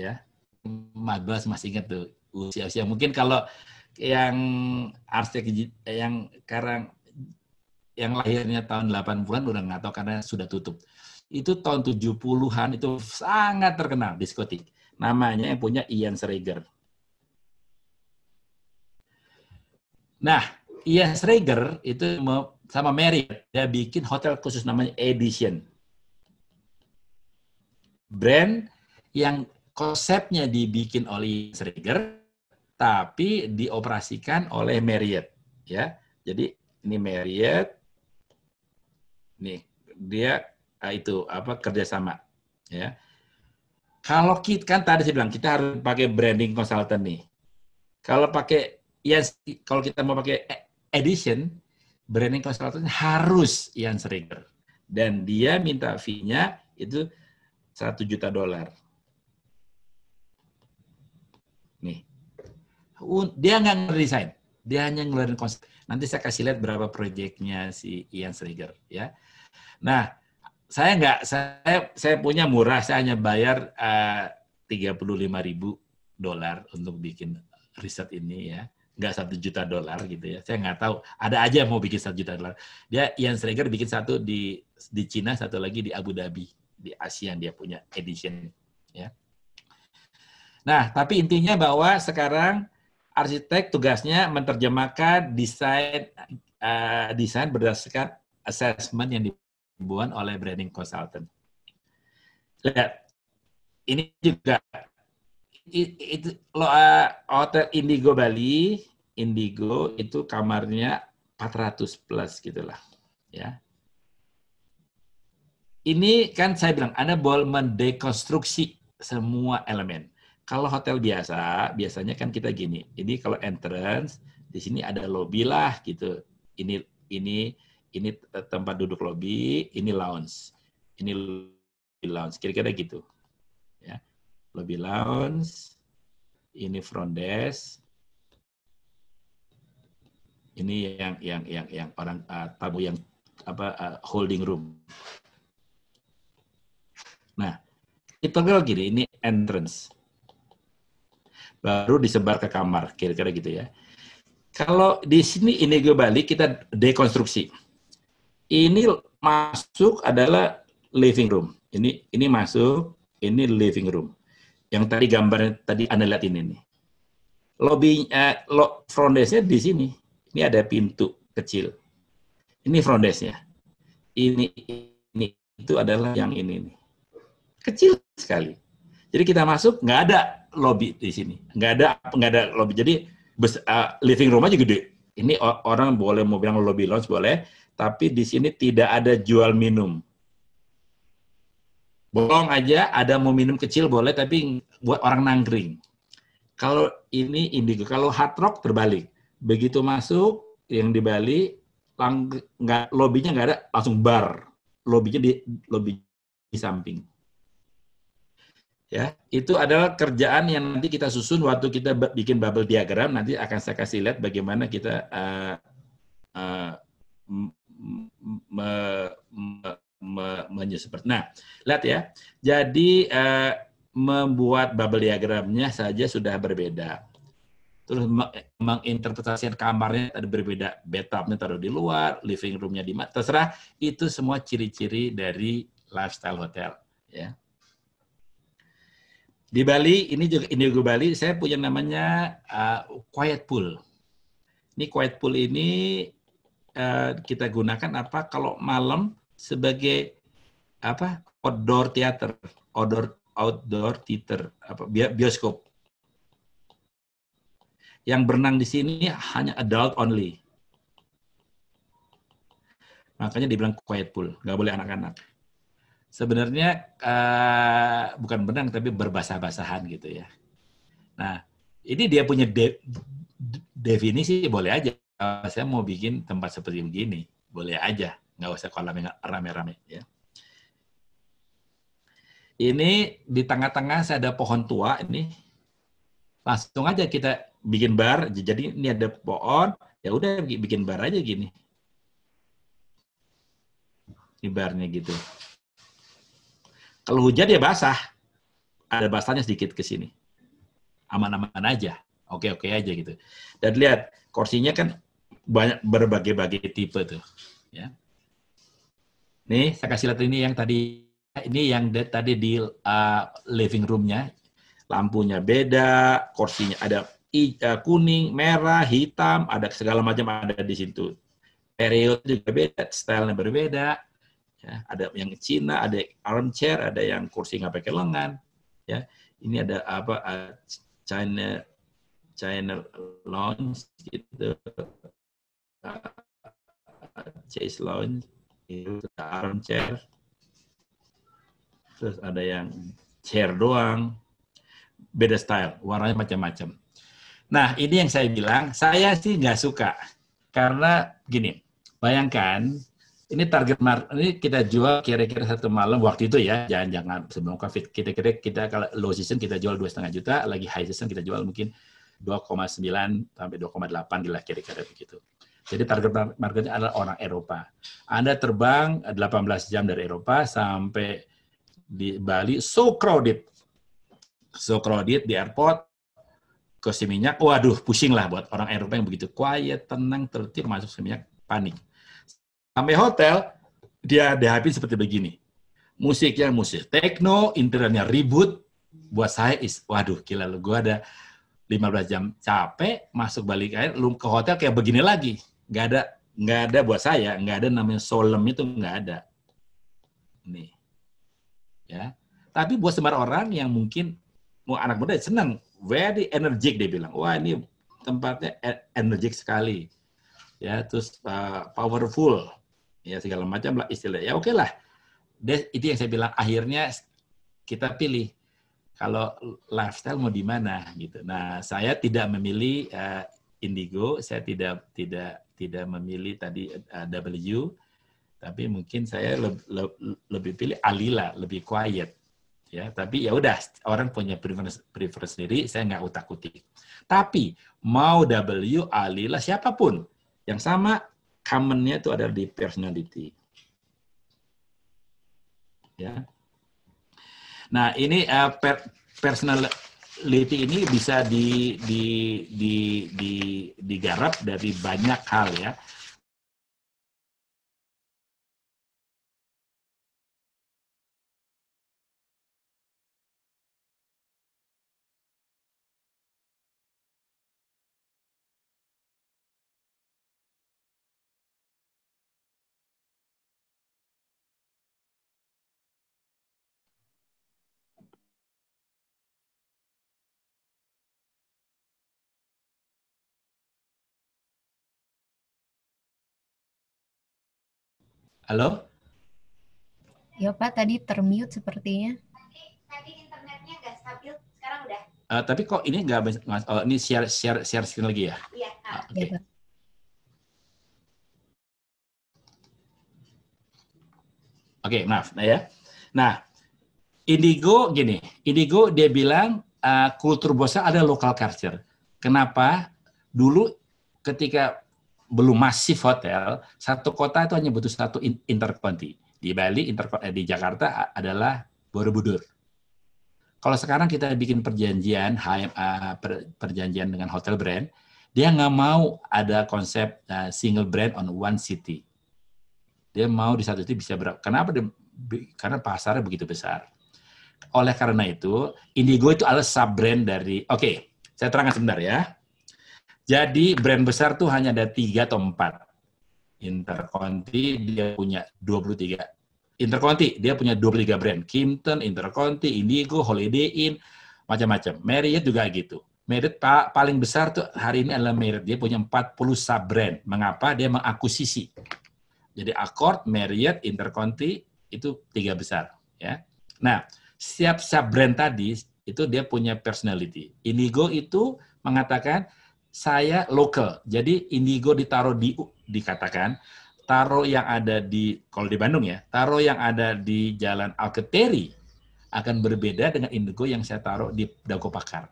Ya. Mas Bas masih ingat tuh usia-usia mungkin kalau yang arsitek yang sekarang yang lahirnya tahun 80-an udah nggak tahu karena sudah tutup itu tahun 70-an itu sangat terkenal diskotik. Namanya yang punya Ian Schrager. Nah, Ian Schrager itu sama Marriott, dia bikin hotel khusus namanya Edition. Brand yang konsepnya dibikin oleh Schrager, tapi dioperasikan oleh Marriott. ya. Jadi ini Marriott, nih dia Eh, itu apa kerjasama ya kalau kita kan tadi saya bilang kita harus pakai branding consultant nih kalau pakai yang kalau kita mau pakai e, edition branding consultant harus yang sering dan dia minta fee-nya itu satu juta dolar nih dia nggak ngedesain dia hanya ngeluarin konsep nanti saya kasih lihat berapa proyeknya si Ian Sringer ya nah saya nggak saya saya punya murah saya hanya bayar eh, tiga puluh lima ribu dolar untuk bikin riset ini ya nggak satu juta dolar gitu ya saya nggak tahu ada aja yang mau bikin satu juta dolar dia Ian Strager bikin satu di di Cina satu lagi di Abu Dhabi di Asia yang dia punya edition ya nah tapi intinya bahwa sekarang arsitek tugasnya menerjemahkan desain uh, desain berdasarkan assessment yang di ribuan oleh branding consultant. Lihat, ini juga itu lo eh, hotel Indigo Bali, Indigo itu kamarnya 400 plus gitulah, ya. Ini kan saya bilang Anda boleh mendekonstruksi semua elemen. Kalau hotel biasa, biasanya kan kita gini. Ini kalau entrance, di sini ada lobby lah gitu. Ini ini ini eh, tempat duduk lobby, ini lounge, ini lobby lounge, kira-kira gitu. Ya. Lobby lounge, ini front desk, ini yang yang yang yang orang uh, tamu yang apa uh, holding room. Nah, kita kalau gini, ini entrance. Baru disebar ke kamar, kira-kira gitu ya. Kalau di sini ini gue balik, kita dekonstruksi ini masuk adalah living room. Ini ini masuk, ini living room. Yang tadi gambar tadi Anda lihat ini nih. Lobby eh, lo, front desk-nya di sini. Ini ada pintu kecil. Ini front desk-nya. Ini ini itu adalah yang ini nih. Kecil sekali. Jadi kita masuk nggak ada lobby di sini. Nggak ada nggak ada lobby. Jadi bes, uh, living room aja gede. Ini orang boleh mau bilang lobby lounge boleh, tapi di sini tidak ada jual minum. Bolong aja, ada mau minum kecil boleh, tapi buat orang nangkring. Kalau ini indigo, kalau hard rock terbalik. Begitu masuk, yang di Bali, lang, nggak, lobbynya nggak ada, langsung bar. Lobbynya di, lobby di samping. Ya, itu adalah kerjaan yang nanti kita susun waktu kita bikin bubble diagram. Nanti akan saya kasih lihat bagaimana kita uh, uh, me, me, me, Nah, lihat ya. Jadi uh, membuat bubble diagramnya saja sudah berbeda. Terus menginterpretasikan kamarnya ada berbeda, Bathtubnya taruh di luar, living roomnya di mana, terserah. Itu semua ciri-ciri dari lifestyle hotel. Ya. Di Bali, ini juga ini juga Bali, saya punya namanya uh, Quiet Pool. Ini Quiet Pool ini Eh, kita gunakan apa kalau malam sebagai apa outdoor theater, outdoor outdoor theater, apa bioskop. Yang berenang di sini hanya adult only. Makanya dibilang quiet pool, nggak boleh anak-anak. Sebenarnya uh, bukan berenang tapi berbasah-basahan gitu ya. Nah, ini dia punya de definisi boleh aja Eh, saya mau bikin tempat seperti begini, boleh aja, nggak usah kolam yang rame-rame ya. Ini di tengah-tengah saya ada pohon tua ini. Langsung aja kita bikin bar. Jadi ini ada pohon, ya udah bikin bar aja gini. Ini barnya gitu. Kalau hujan ya basah. Ada basahnya sedikit ke sini. Aman-aman aja. Oke-oke aja gitu. Dan lihat, kursinya kan banyak berbagai-bagai tipe tuh. Ya. Nih saya kasih lihat ini yang tadi ini yang de, tadi di uh, living roomnya lampunya beda, kursinya ada i, uh, kuning, merah, hitam, ada segala macam ada di situ. periode juga beda, stylenya berbeda. Ya, ada yang Cina, ada armchair, ada yang kursi nggak pakai lengan. Ya, ini ada apa? Uh, China China lounge gitu Chase Lounge, itu ada armchair, terus ada yang chair doang, beda style, warnanya macam-macam. Nah, ini yang saya bilang, saya sih nggak suka. Karena gini, bayangkan, ini target market, ini kita jual kira-kira satu malam waktu itu ya, jangan-jangan sebelum COVID. Kira-kira kita kalau low season kita jual dua setengah juta, lagi high season kita jual mungkin 2,9 sampai 2,8 gila kira-kira begitu. Jadi target marketnya adalah orang Eropa. Anda terbang 18 jam dari Eropa sampai di Bali, so crowded. So crowded di airport, kursi minyak, waduh pusing lah buat orang Eropa yang begitu quiet, tenang, tertib, masuk Seminyak, panik. Sampai hotel, dia dihadapi seperti begini. Musiknya musik techno, internetnya ribut. Buat saya, is, waduh gila lu, gua ada 15 jam capek, masuk balik air, lu ke hotel kayak begini lagi nggak ada nggak ada buat saya nggak ada namanya solemn itu nggak ada nih ya tapi buat sembar orang yang mungkin mau anak muda senang very energetic dia bilang wah ini tempatnya e-, energetic sekali ya terus uh, powerful ya segala macam lah istilah ya oke okay lah itu yang saya bilang akhirnya kita pilih kalau lifestyle mau di mana gitu nah saya tidak memilih uh, indigo saya tidak tidak tidak memilih tadi eh, W, tapi mungkin saya le lebih pilih Alila, lebih quiet. Ya, tapi ya udah orang punya preference, preference sendiri, saya nggak utak-utik. Tapi mau W, Alila, siapapun yang sama commonnya itu ada di personality. Ya. Nah, ini uh, per personal liti ini bisa digarap dari banyak hal ya Halo? Ya Pak, tadi termute sepertinya. Tadi, tadi internetnya nggak stabil, sekarang udah. Uh, tapi kok ini nggak, oh, ini share, share, share screen lagi ya? Iya. Uh, Oke. Okay. Ya, Oke, okay, maaf. Nah, ya. Nah, Indigo gini, Indigo dia bilang uh, kultur bosnya ada local culture. Kenapa? Dulu ketika belum masif hotel, satu kota itu hanya butuh satu interkonti. Di Bali, inter eh, di Jakarta adalah Borobudur. Kalau sekarang kita bikin perjanjian HMA perjanjian dengan hotel brand, dia nggak mau ada konsep eh, single brand on one city. Dia mau di satu itu bisa berapa? Kenapa? karena pasarnya begitu besar. Oleh karena itu, Indigo itu adalah sub brand dari. Oke, okay, saya terangkan sebentar ya. Jadi brand besar tuh hanya ada tiga atau empat. Interconti dia punya 23. Interconti dia punya 23 brand. Kimpton, Interconti, Indigo, Holiday Inn, macam-macam. Marriott juga gitu. Marriott Pak paling besar tuh hari ini adalah Marriott. Dia punya 40 sub brand. Mengapa? Dia mengakuisisi. Jadi Accord, Marriott, Interconti itu tiga besar, ya. Nah, setiap sub brand tadi itu dia punya personality. Indigo itu mengatakan saya lokal. Jadi indigo ditaruh di dikatakan taro yang ada di kalau di Bandung ya, taro yang ada di Jalan Alketeri akan berbeda dengan indigo yang saya taruh di Dago Pakar.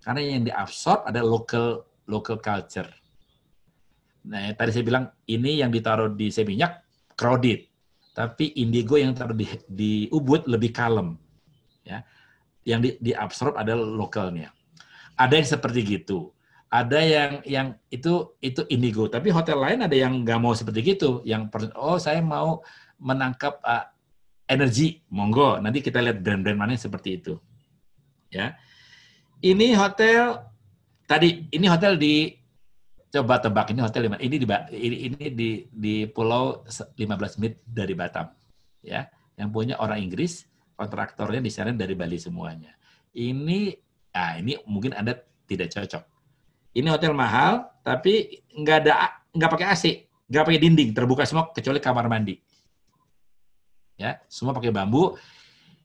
Karena yang diabsorb ada local local culture. Nah, tadi saya bilang ini yang ditaruh di Seminyak crowded, tapi indigo yang taruh di, di Ubud lebih kalem. Ya. Yang di, diabsorb ada lokalnya. Ada yang seperti gitu ada yang yang itu itu indigo tapi hotel lain ada yang nggak mau seperti gitu yang oh saya mau menangkap uh, energi monggo nanti kita lihat brand-brand mana seperti itu ya ini hotel tadi ini hotel di coba tebak ini hotel lima ini di ini, ini di di pulau 15 menit dari Batam ya yang punya orang Inggris kontraktornya di sana dari Bali semuanya ini ah ini mungkin anda tidak cocok ini hotel mahal tapi nggak ada nggak pakai AC, nggak pakai dinding, terbuka semua kecuali kamar mandi. Ya, semua pakai bambu.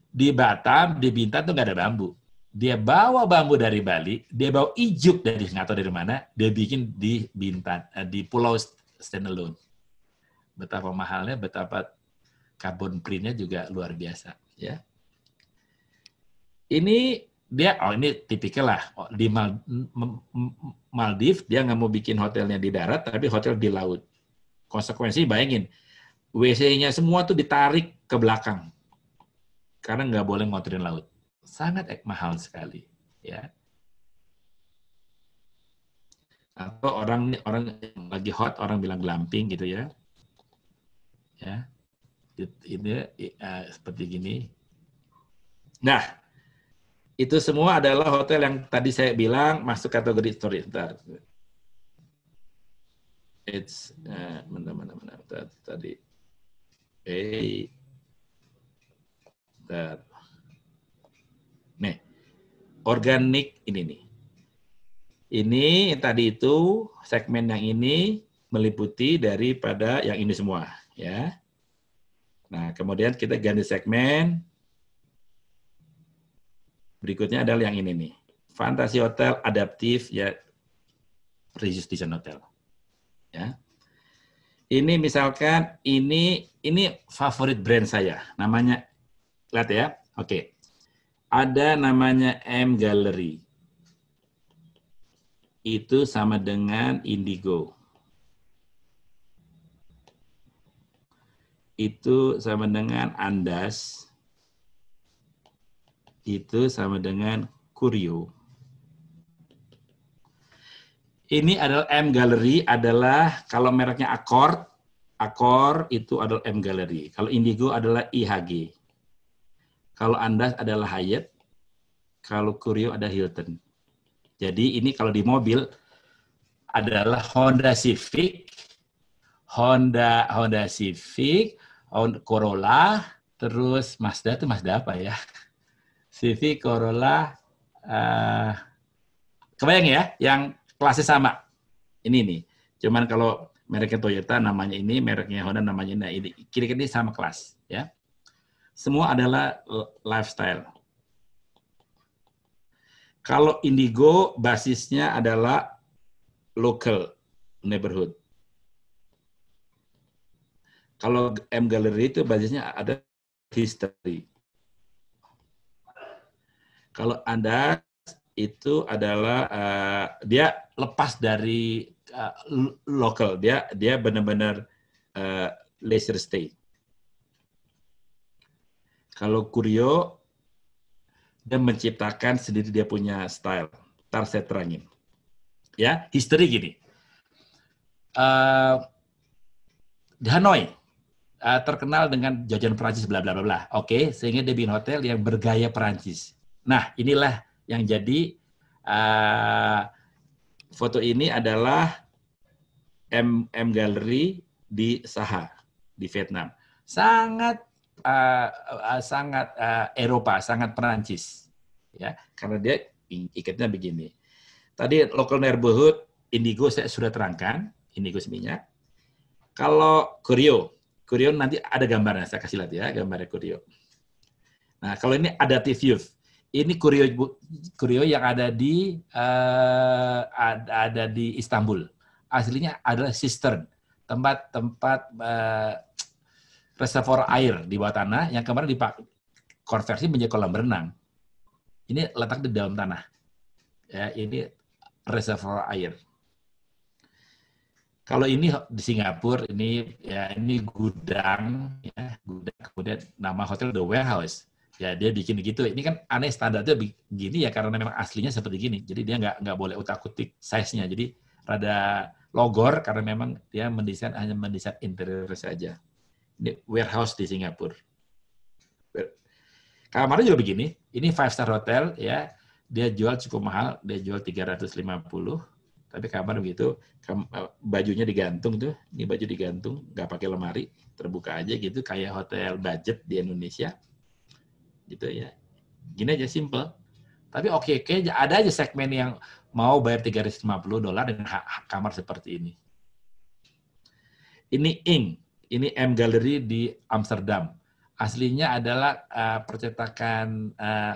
Di Batam, di Bintan tuh nggak ada bambu. Dia bawa bambu dari Bali, dia bawa ijuk dari nggak tahu dari mana, dia bikin di Bintan, eh, di Pulau Standalone. Betapa mahalnya, betapa carbon printnya juga luar biasa. Ya, ini dia oh ini tipikal lah oh, di Mal, Maldives dia nggak mau bikin hotelnya di darat tapi hotel di laut. Konsekuensi bayangin WC-nya semua tuh ditarik ke belakang karena nggak boleh ngotorin laut. Sangat mahal sekali ya. Atau orang orang lagi hot orang bilang glamping gitu ya. Ya. Ini uh, seperti gini. Nah, itu semua adalah hotel yang tadi saya bilang masuk kategori story. Eh, bentar. It's mana mana mana. tadi. Hey. Bentar. Nih. Organik ini nih. Ini tadi itu segmen yang ini meliputi daripada yang ini semua, ya. Nah, kemudian kita ganti segmen Berikutnya adalah yang ini nih. Fantasi hotel adaptif ya reuse hotel. Ya. Ini misalkan ini ini favorit brand saya. Namanya lihat ya. Oke. Ada namanya M Gallery. Itu sama dengan Indigo. Itu sama dengan Andas itu sama dengan kurio. Ini adalah M Gallery adalah kalau mereknya Accord, Accord itu adalah M Gallery. Kalau Indigo adalah IHG. Kalau Anda adalah Hyatt, kalau Kurio ada Hilton. Jadi ini kalau di mobil adalah Honda Civic, Honda Honda Civic, Honda Corolla, terus Mazda itu Mazda apa ya? CV Corolla uh, kebayang ya yang kelasnya sama. Ini nih. Cuman kalau mereknya Toyota namanya ini, mereknya Honda namanya ini nah, ini. kiri-kiri sama kelas ya. Semua adalah lifestyle. Kalau Indigo basisnya adalah local neighborhood. Kalau M Gallery itu basisnya ada history. Kalau Anda itu adalah uh, dia lepas dari uh, eh, lokal, dia dia benar-benar uh, leisure stay. Kalau Kurio dia menciptakan sendiri dia punya style. tar saya terangin. Ya, history gini. Uh, Hanoi uh, terkenal dengan jajan Prancis bla bla bla Oke, okay, sehingga dia bikin hotel yang bergaya Prancis. Nah, inilah yang jadi uh, foto ini adalah M M Gallery di Saha di Vietnam. Sangat uh, uh, sangat uh, Eropa, sangat Perancis. Ya, karena dia ikatnya begini. Tadi local neighborhood indigo saya sudah terangkan, indigo minyak. Kalau curio curio nanti ada gambarnya, saya kasih lihat ya, gambarnya curio Nah, kalau ini adaptive youth, ini kurio kurio yang ada di uh, eh, ada, ada di Istanbul. Aslinya adalah cistern, tempat-tempat uh, eh, reservoir air di bawah tanah yang kemarin dipakai konversi menjadi kolam renang. Ini letak di dalam tanah. Ya, ini reservoir air. Kalau ini di Singapura ini ya ini gudang ya, gudang kemudian nama hotel The Warehouse ya dia bikin gitu ini kan aneh standarnya begini ya karena memang aslinya seperti gini jadi dia nggak nggak boleh utak utik size nya jadi rada logor karena memang dia mendesain hanya mendesain interior saja ini warehouse di Singapura kamarnya juga begini ini five star hotel ya dia jual cukup mahal dia jual 350 tapi kamar begitu eh, bajunya digantung tuh ini baju digantung nggak pakai lemari terbuka aja gitu kayak hotel budget di Indonesia gitu ya gini aja simple tapi oke okay, oke ada aja segmen yang mau bayar 350 dolar dengan hak, kamar seperti ini ini Ing ini M Gallery di Amsterdam aslinya adalah uh, percetakan uh,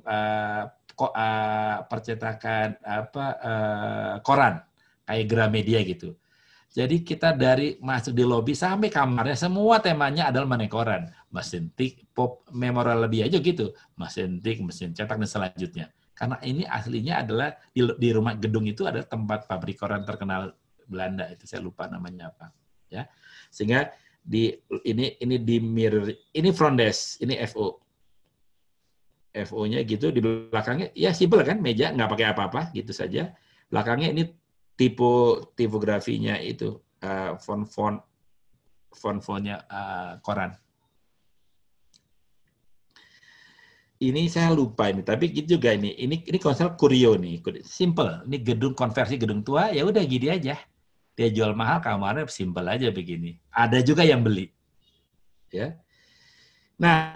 uh, percetakan apa uh, koran kayak Gramedia gitu jadi kita dari masuk di lobi sampai kamarnya semua temanya adalah manekoran. Mesin tik, pop, memorial lebih aja gitu. Mesin tik, mesin cetak, dan selanjutnya. Karena ini aslinya adalah di, di rumah gedung itu ada tempat pabrik koran terkenal Belanda itu saya lupa namanya apa ya sehingga di ini ini di mirror ini front desk ini FO FO-nya gitu di belakangnya ya simple kan meja nggak pakai apa-apa gitu saja belakangnya ini tipe tipografinya itu uh, eh, font-font font-fontnya uh, eh, koran. Ini saya lupa ini, tapi gitu juga ini. Ini ini konsep kurio nih, simple. Ini gedung konversi gedung tua, ya udah gini aja. Dia jual mahal, kamarnya simple aja begini. Ada juga yang beli, ya. Nah,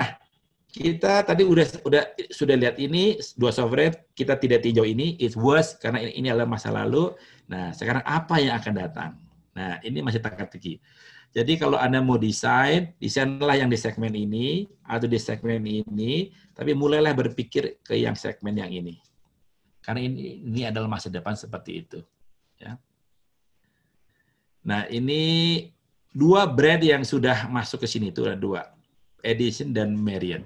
kita tadi udah udah sudah lihat ini dua software kita tidak tinjau ini it was karena ini, ini adalah masa lalu nah sekarang apa yang akan datang nah ini masih teka-teki jadi kalau anda mau desain desainlah yang di segmen ini atau di segmen ini tapi mulailah berpikir ke yang segmen yang ini karena ini ini adalah masa depan seperti itu ya nah ini dua brand yang sudah masuk ke sini itu ada dua Edison dan Marion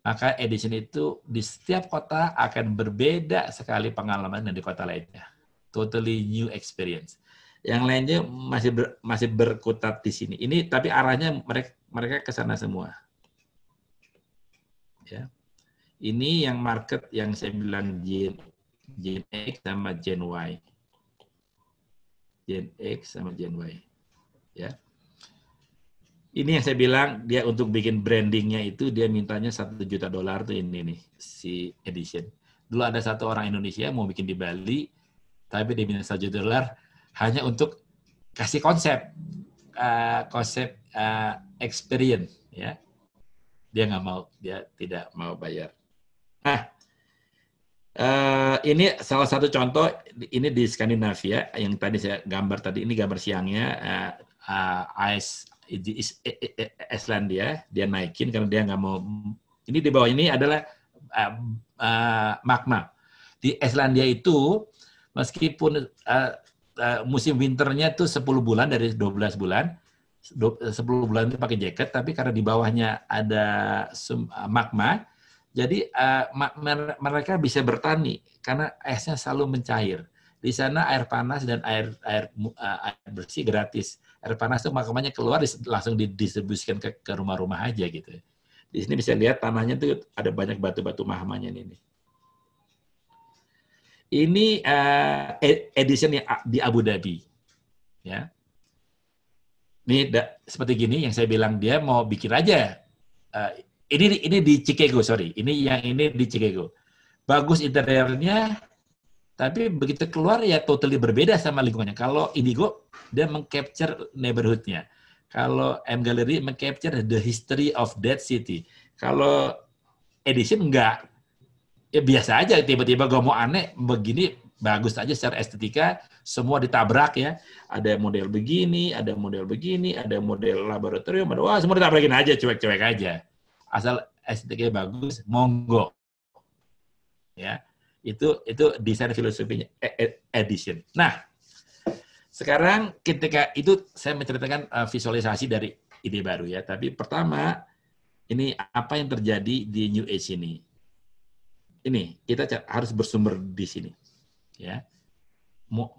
maka edition itu di setiap kota akan berbeda sekali pengalaman dari kota lainnya. Totally new experience. Yang lainnya masih ber, masih berkutat di sini. Ini tapi arahnya mereka mereka ke sana semua. Ya. Ini yang market yang saya bilang Gen, Gen X sama Gen Y. Gen X sama Gen Y. Ya. Ini yang saya bilang dia untuk bikin brandingnya itu dia mintanya satu juta dolar tuh ini nih si edition. Dulu ada satu orang Indonesia mau bikin di Bali, tapi dia minta satu juta dolar hanya untuk kasih konsep, uh, konsep uh, experience ya. Dia nggak mau, dia tidak mau bayar. Nah, uh, ini salah satu contoh ini di Skandinavia yang tadi saya gambar tadi ini gambar siangnya uh, uh, ice di Islandia e- e- e- dia naikin karena dia nggak mau ini di bawah ini adalah uh, uh, magma di Islandia itu meskipun uh, uh, musim winternya itu 10 bulan dari 12 bulan 10 bulan itu pakai jaket tapi karena di bawahnya ada magma jadi uh, mereka bisa bertani karena esnya selalu mencair di sana air panas dan air air, air bersih gratis air panas itu makamannya keluar langsung didistribusikan ke, rumah-rumah aja gitu. Di sini bisa lihat tanahnya tuh ada banyak batu-batu mahamanya ini. Ini uh, eh, e-, edition yang di Abu Dhabi. Ya. Ini da, seperti gini yang saya bilang dia mau bikin aja. Uh, ini ini di Chicago, sorry. Ini yang ini di Chicago. Bagus interiornya, tapi begitu keluar ya totally berbeda sama lingkungannya. Kalau Indigo, dia mengcapture neighborhoodnya. Kalau M Gallery mengcapture the history of that city. Kalau Edition enggak. Ya biasa aja, tiba-tiba gue mau aneh, begini bagus aja secara estetika, semua ditabrak ya. Ada model begini, ada model begini, ada model laboratorium, ada, wah semua ditabrakin aja, cuek-cuek aja. Asal estetikanya bagus, monggo. Ya itu itu desain filosofinya e, e, edition. Nah, sekarang ketika itu saya menceritakan e, visualisasi dari ide baru ya, tapi pertama ini apa yang terjadi di New Age ini? Ini kita harus bersumber di sini. Ya.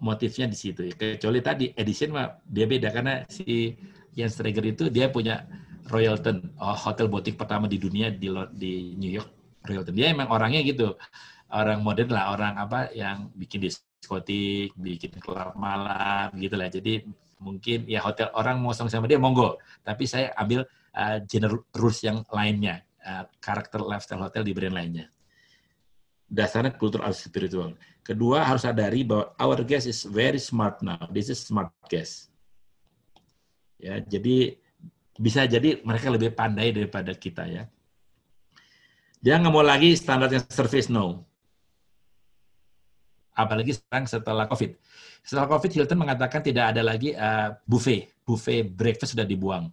Motifnya di situ. Kecuali tadi edition dia beda karena si Jens Traeger itu dia punya Royalton, oh, hotel botik pertama di dunia di New York Royalton. Dia emang orangnya gitu orang modern lah, orang apa yang bikin diskotik, bikin klub malam gitu lah. Jadi mungkin ya hotel orang mau sama sama dia monggo, tapi saya ambil uh, eh, general rules yang lainnya, uh, karakter lifestyle hotel di brand lainnya. Dasarnya kultur atau spiritual. Kedua harus sadari bahwa our guest is very smart now. This is smart guest. Ya, jadi bisa jadi mereka lebih pandai daripada kita ya. Dia nggak mau lagi standarnya service no apalagi sekarang setelah COVID. Setelah COVID, Hilton mengatakan tidak ada lagi uh, buffet, buffet breakfast sudah dibuang.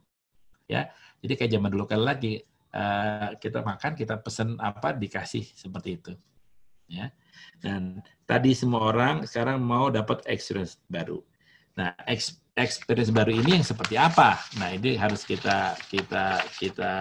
Ya, jadi kayak zaman dulu kali lagi uh, kita makan, kita pesen apa dikasih seperti itu. Ya, dan tadi semua orang sekarang mau dapat experience baru. Nah, experience baru ini yang seperti apa? Nah, ini harus kita kita kita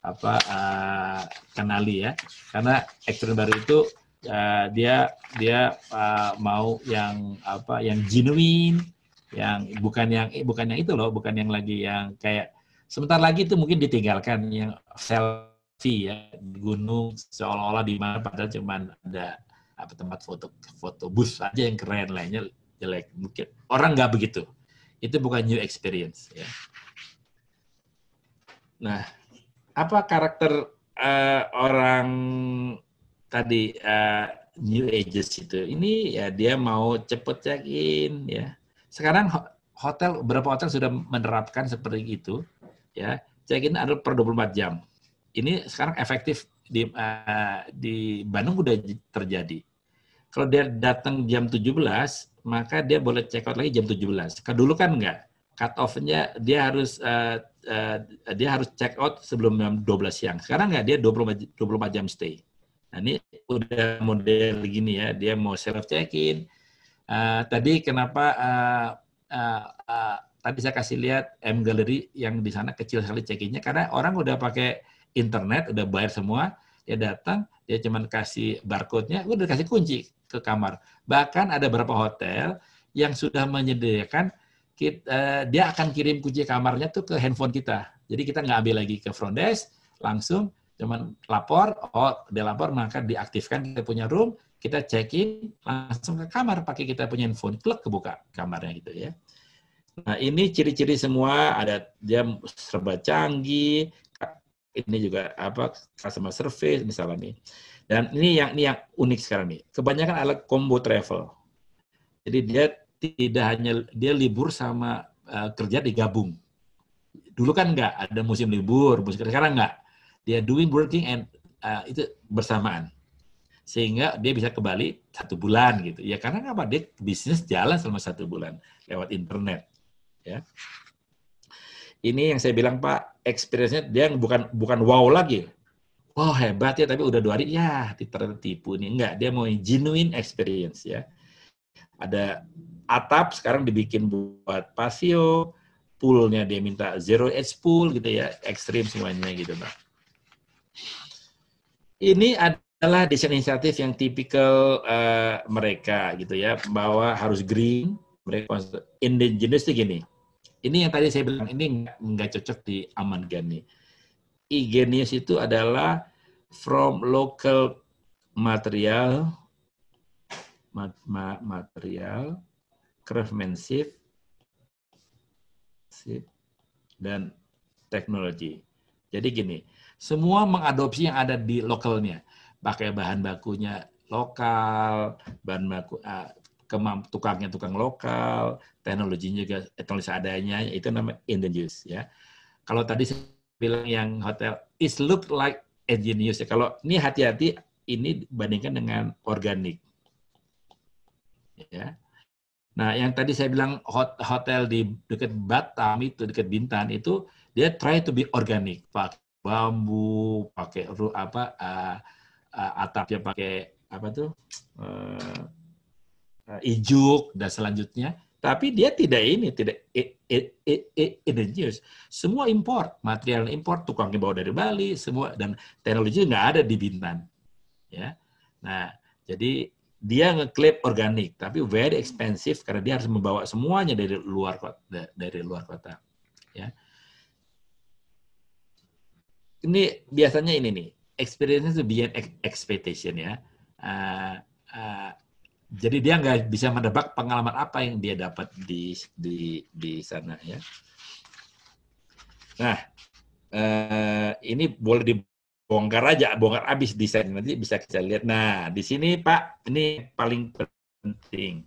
apa uh, kenali ya, karena experience baru itu uh, dia dia uh, mau yang apa yang genuine yang bukan yang eh, bukan yang itu loh bukan yang lagi yang kayak sebentar lagi itu mungkin ditinggalkan yang selfie ya di gunung seolah-olah di mana padahal cuman ada apa tempat foto foto bus aja yang keren lainnya jelek mungkin orang nggak begitu itu bukan new experience ya nah apa karakter uh, orang tadi uh, new ages itu ini ya dia mau cepet check in ya sekarang hotel berapa hotel sudah menerapkan seperti itu ya check in adalah per 24 jam ini sekarang efektif di uh, di Bandung udah terjadi kalau dia datang jam 17 maka dia boleh check out lagi jam 17 ke dulu kan enggak cut off-nya dia harus uh, uh, dia harus check out sebelum jam 12 siang sekarang enggak dia 24 24 jam stay Nah, ini udah model gini ya, dia mau self check-in. Uh, ah, tadi kenapa uh, uh, uh, tadi saya kasih lihat M Gallery yang di sana kecil sekali check-innya karena orang udah pakai internet, udah bayar semua, dia datang, dia cuma kasih barcode-nya, udah kasih kunci ke kamar. Bahkan ada beberapa hotel yang sudah menyediakan kita, uh, eh, dia akan kirim kunci kamarnya tuh ke handphone kita. Jadi kita nggak ambil lagi ke front desk, langsung cuman lapor, oh dia lapor maka diaktifkan kita punya room, kita check in langsung ke kamar pakai kita punya handphone, klik kebuka kamarnya gitu ya. Nah ini ciri-ciri semua ada dia serba canggih, ini juga apa customer service misalnya nih. Dan ini yang ini yang unik sekarang nih. Kebanyakan alat combo travel. Jadi dia tidak hanya dia libur sama uh, kerja digabung. Dulu kan enggak ada musim libur, musim kerja sekarang enggak dia doing working and uh, itu bersamaan. Sehingga dia bisa kembali satu bulan gitu. Ya karena apa? Dia bisnis jalan selama satu bulan lewat internet. Ya. Ini yang saya bilang Pak, experience-nya dia bukan bukan wow lagi. wow, hebat ya, tapi udah dua hari, ya tertipu nih. Enggak, dia mau genuine experience ya. Ada atap sekarang dibikin buat pasio, poolnya dia minta zero edge pool gitu ya, ekstrim semuanya gitu Pak. Ini adalah desain inisiatif yang tipikal uh, mereka gitu ya, bahwa harus green. Mereka indigenous itu gini. Ini yang tadi saya bilang ini nggak cocok di Aman Gani. Igenius itu adalah from local material material craftsmanship dan teknologi. Jadi gini, semua mengadopsi yang ada di lokalnya. Pakai bahan bakunya lokal, bahan baku ah, kemamp tukangnya tukang lokal, teknologinya juga teknologi adanya, itu namanya ingenious ya. Kalau tadi saya bilang yang hotel is look like ingenious ya. Kalau ini hati-hati ini bandingkan dengan organik. Ya. Nah, yang tadi saya bilang hot, hotel di dekat Batam itu dekat Bintan itu dia try to be organic, pak bambu, pakai apa uh, uh, atapnya pakai apa tuh uh, uh, ijuk dan selanjutnya. Tapi dia tidak ini, tidak ingenius. Semua import, material import, tukangnya bawa dari Bali, semua dan teknologi nggak ada di Bintan. Ya, nah jadi dia ngeklaim organik, tapi very expensive karena dia harus membawa semuanya dari luar kota, dari luar kota. Ya ini biasanya ini nih experience itu beyond expectation ya. Uh, uh, jadi dia nggak bisa menebak pengalaman apa yang dia dapat di di di sana ya. Nah, uh, ini boleh dibongkar aja, bongkar habis desain nanti bisa kita lihat. Nah, di sini Pak, ini paling penting.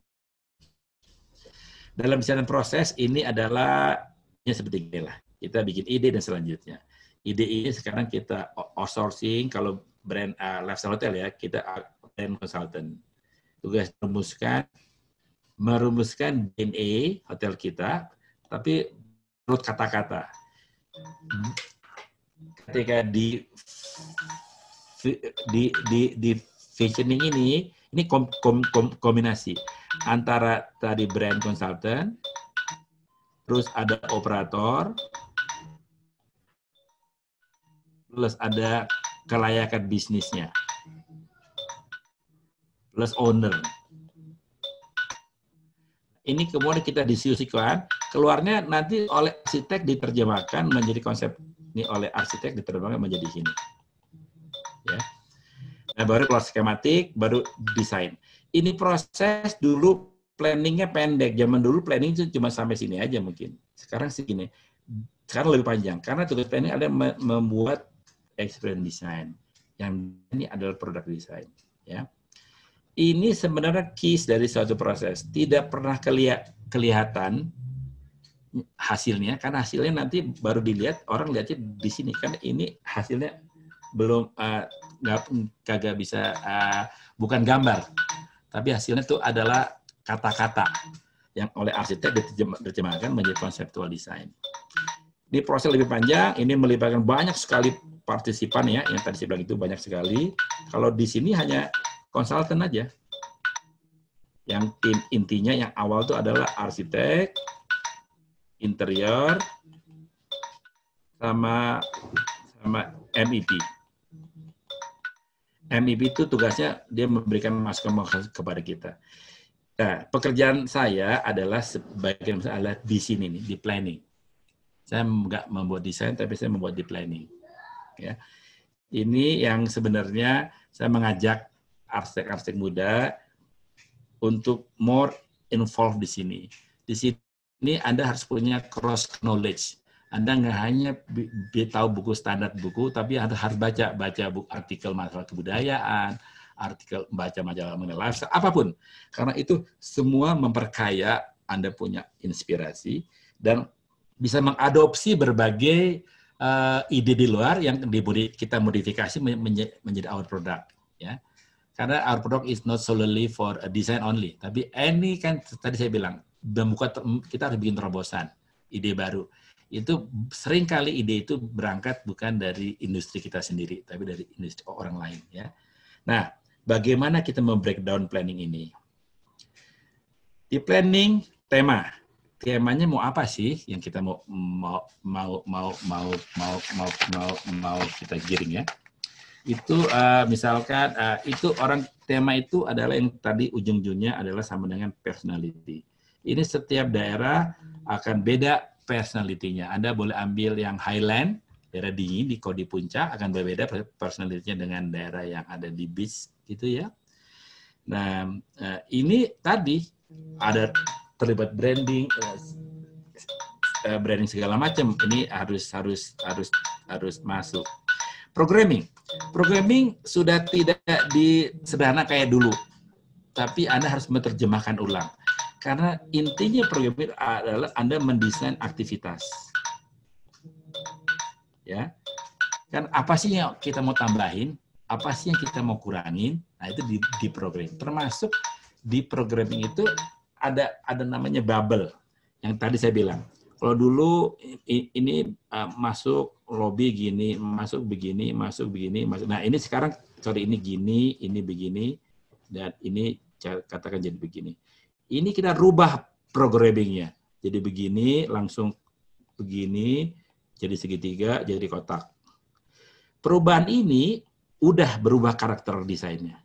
Dalam desain proses ini adalah ya seperti inilah. Kita bikin ide dan selanjutnya ide ini sekarang kita outsourcing kalau brand uh, lifestyle hotel ya kita brand consultant tugas merumuskan merumuskan DNA hotel kita tapi menurut kata-kata ketika di di di di visioning ini ini kom, kom, kom, kombinasi antara tadi brand consultant terus ada operator plus ada kelayakan bisnisnya plus owner. Ini kemudian kita diskusikan, keluarnya nanti oleh arsitek diterjemahkan menjadi konsep ini oleh arsitek diterjemahkan menjadi sini. Ya. Nah, baru keluar skematik, baru desain. Ini proses dulu planningnya pendek. Zaman dulu planning itu cuma sampai sini aja mungkin. Sekarang segini. Sekarang lebih panjang. Karena tugas planning ada membuat experience design. Yang ini adalah product design. Ya. Ini sebenarnya keys dari suatu proses. Tidak pernah kelihat, kelihatan hasilnya, karena hasilnya nanti baru dilihat, orang lihatnya di sini. kan ini hasilnya belum uh, kagak bisa, uh, bukan gambar. Tapi hasilnya itu adalah kata-kata yang oleh arsitek diterjemahkan menjadi konseptual design. Ini proses lebih panjang, ini melibatkan banyak sekali partisipan ya, yang tadi saya bilang itu banyak sekali. Kalau di sini hanya konsultan aja. Yang tim intinya yang awal itu adalah arsitek, interior, sama sama MEP. MEP itu tugasnya dia memberikan masukan kepada kita. Nah, pekerjaan saya adalah sebagian adalah di sini nih, di planning. Saya nggak membuat desain, tapi saya membuat di planning ya. Ini yang sebenarnya saya mengajak arsitek-arsitek muda untuk more involved di sini. Di sini Anda harus punya cross knowledge. Anda nggak hanya tahu buku standar buku, tapi Anda harus baca baca buku artikel masalah kebudayaan, artikel baca majalah mengenai lifestyle, apapun. Karena itu semua memperkaya Anda punya inspirasi dan bisa mengadopsi berbagai uh, ide di luar yang dimodi kita modifikasi menjadi, menjadi our product ya karena our product is not solely for a design only tapi any kan tadi saya bilang membuka kita harus bikin terobosan ide baru itu sering kali ide itu berangkat bukan dari industri kita sendiri tapi dari industri orang lain ya nah bagaimana kita membreakdown planning ini di planning tema temanya mau apa sih yang kita mau mau mau mau mau mau mau mau, mau kita giring ya itu uh, misalkan uh, itu orang tema itu adalah yang tadi ujung-ujungnya adalah sama dengan personality. Ini setiap daerah akan beda personalitinya. Anda boleh ambil yang highland, daerah dingin di kodi puncak akan berbeda personalitinya dengan daerah yang ada di beach gitu ya. Nah, uh, ini tadi ada terlibat branding eh, eh, branding segala macam ini harus harus harus harus masuk programming programming sudah tidak di sederhana kayak dulu tapi anda harus menerjemahkan ulang karena intinya programming adalah anda mendesain aktivitas ya kan apa sih yang kita mau tambahin apa sih yang kita mau kurangin nah itu di, di programming termasuk di programming itu ada ada namanya bubble yang tadi saya bilang. Kalau dulu ini e, masuk lobby gini, masuk begini, masuk begini, masuk. Nah ini sekarang sorry ini gini, ini begini, dan ini katakan jadi begini. Ini kita rubah programmingnya. Jadi begini, langsung begini, jadi segitiga, jadi kotak. Perubahan ini udah berubah karakter desainnya.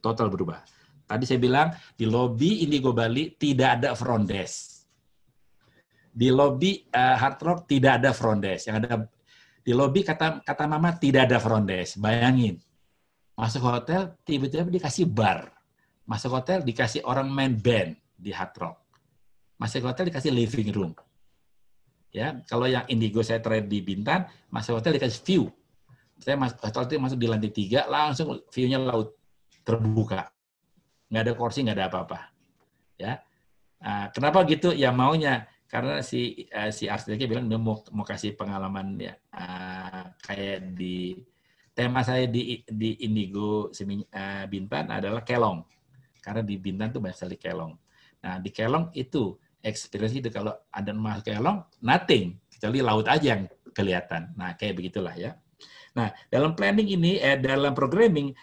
Total berubah. Tadi saya bilang di lobi Indigo Bali tidak ada front desk. Di lobi uh, eh, Hard Rock tidak ada front desk. Yang ada di lobi kata kata mama tidak ada front desk. Bayangin. Masuk hotel tiba-tiba dikasih bar. Masuk hotel dikasih orang main band di Hard Rock. Masuk hotel dikasih living room. Ya, kalau yang Indigo saya trade di Bintan, masuk hotel dikasih view. Saya masuk hotel itu masuk di lantai tiga, langsung view-nya laut terbuka nggak ada kursi, nggak ada apa-apa. Ya, nah, kenapa gitu? Ya maunya karena si uh, si arsiteknya bilang dia mau mau kasih pengalaman ya uh, kayak di tema saya di di Indigo Semi, uh, Bintan adalah kelong karena di Bintan tuh banyak sekali kelong. Nah di kelong itu experience itu kalau ada masuk kelong nothing kecuali laut aja yang kelihatan. Nah kayak begitulah ya. Nah dalam planning ini eh dalam programming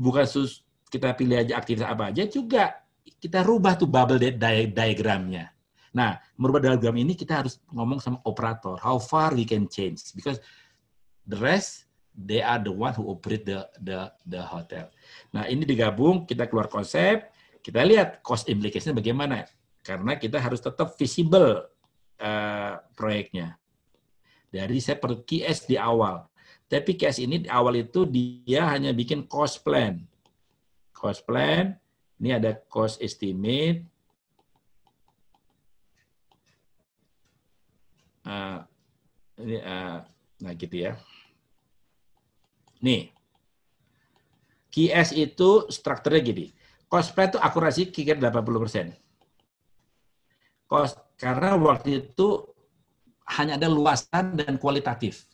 bukan sus, kita pilih aja aktivitas apa aja juga kita rubah tuh bubble di diagramnya. Nah, merubah diagram ini kita harus ngomong sama operator how far we can change because the rest they are the one who operate the the the hotel. Nah, ini digabung kita keluar konsep, kita lihat cost implication bagaimana karena kita harus tetap visible uh, proyeknya. Dari saya per KS di awal. Tapi KS ini di awal itu dia hanya bikin cost plan cost plan, ini ada cost estimate, ah, ini, ah, nah gitu ya. Nih, QS itu strukturnya gini. Cost plan itu akurasi kira 80%. Cost, karena waktu itu hanya ada luasan dan kualitatif.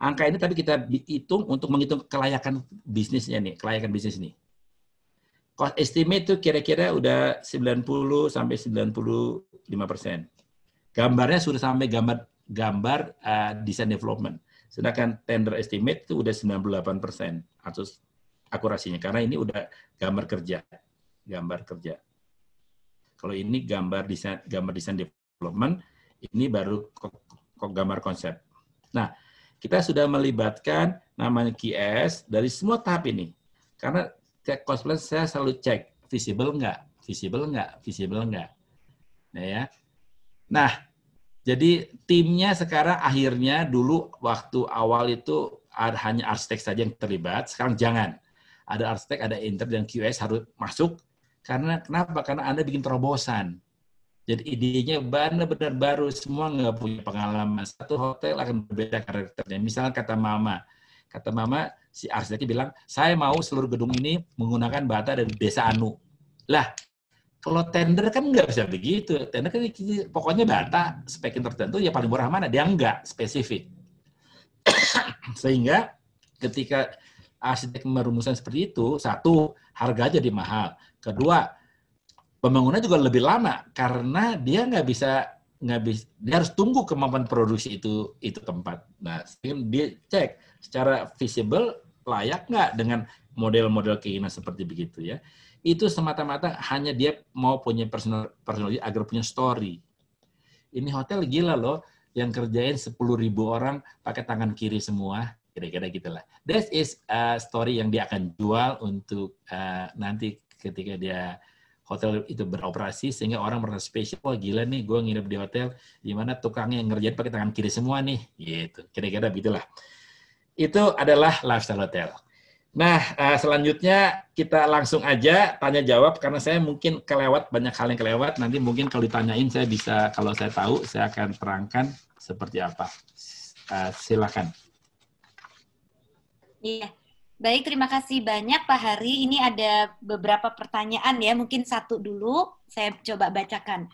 Angka ini tapi kita hitung untuk menghitung kelayakan bisnisnya nih, kelayakan bisnis nih cost estimate itu kira-kira udah 90 sampai 95 persen. Gambarnya sudah sampai gambar gambar uh, desain development. Sedangkan tender estimate itu udah 98 persen atau akurasinya karena ini udah gambar kerja, gambar kerja. Kalau ini gambar desain gambar desain development, ini baru kok gambar konsep. Nah, kita sudah melibatkan namanya QS dari semua tahap ini. Karena cek cost plan saya selalu cek visible nggak, visible nggak, visible nggak. Nah ya. Nah, jadi timnya sekarang akhirnya dulu waktu awal itu ada hanya arsitek saja yang terlibat, sekarang jangan. Ada arsitek, ada inter dan QS harus masuk karena kenapa? Karena Anda bikin terobosan. Jadi idenya benar-benar baru, semua nggak punya pengalaman. Satu hotel akan berbeda karakternya. Misalnya kata Mama, Kata mama, si arsiteknya bilang, saya mau seluruh gedung ini menggunakan bata dari desa Anu. Lah, kalau tender kan nggak bisa begitu. Tender kan pokoknya bata, spek tertentu, ya paling murah mana? Dia nggak, spesifik. Sehingga ketika arsitek merumuskan seperti itu, satu, harga jadi mahal. Kedua, pembangunan juga lebih lama karena dia nggak bisa nggak bisa dia harus tunggu kemampuan produksi itu itu tempat. Nah, dia cek secara visible layak nggak dengan model-model keinginan seperti begitu ya. Itu semata-mata hanya dia mau punya personal personality agar punya story. Ini hotel gila loh yang kerjain 10.000 orang pakai tangan kiri semua, kira-kira gitulah. this is a story yang dia akan jual untuk uh, nanti ketika dia hotel itu beroperasi sehingga orang merasa spesial wah oh, gila nih gue nginep di hotel di mana tukangnya yang ngerjain pakai tangan kiri semua nih gitu kira-kira gitulah -kira itu adalah lifestyle hotel. Nah, eh, selanjutnya kita langsung aja tanya jawab karena saya mungkin kelewat banyak hal yang kelewat. Nanti mungkin kalau ditanyain saya bisa kalau saya tahu saya akan terangkan seperti apa. Uh, silakan. Iya. Baik, terima kasih banyak Pak Hari. Ini ada beberapa pertanyaan ya, mungkin satu dulu saya coba bacakan.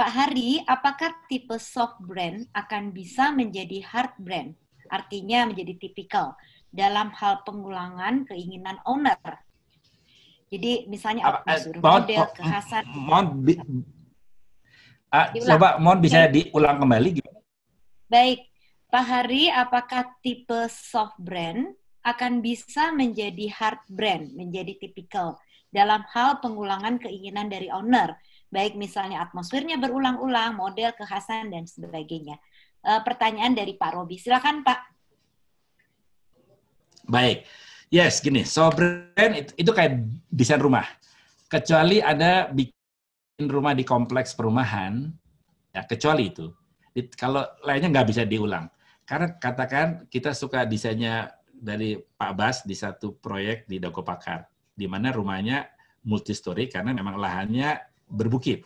Pak Hari, apakah tipe soft brand akan bisa menjadi hard brand? artinya menjadi tipikal dalam hal pengulangan keinginan owner. Jadi misalnya apa uh, model kekhasan. Mohon, uh, coba mohon bisa Baik. diulang kembali. Baik, Pak Hari, apakah tipe soft brand akan bisa menjadi hard brand, menjadi tipikal dalam hal pengulangan keinginan dari owner? Baik misalnya atmosfernya berulang-ulang, model kekhasan dan sebagainya. Eh, pertanyaan dari Pak Robi. Silakan Pak. Baik. Yes, gini. So brand itu, itu kayak desain rumah. Kecuali ada bikin rumah di kompleks perumahan, ya kecuali itu. It, kalau lainnya nggak bisa diulang. Karena katakan kita suka desainnya dari Pak Bas di satu proyek di Doko Pakar, di mana rumahnya multi karena memang lahannya berbukit.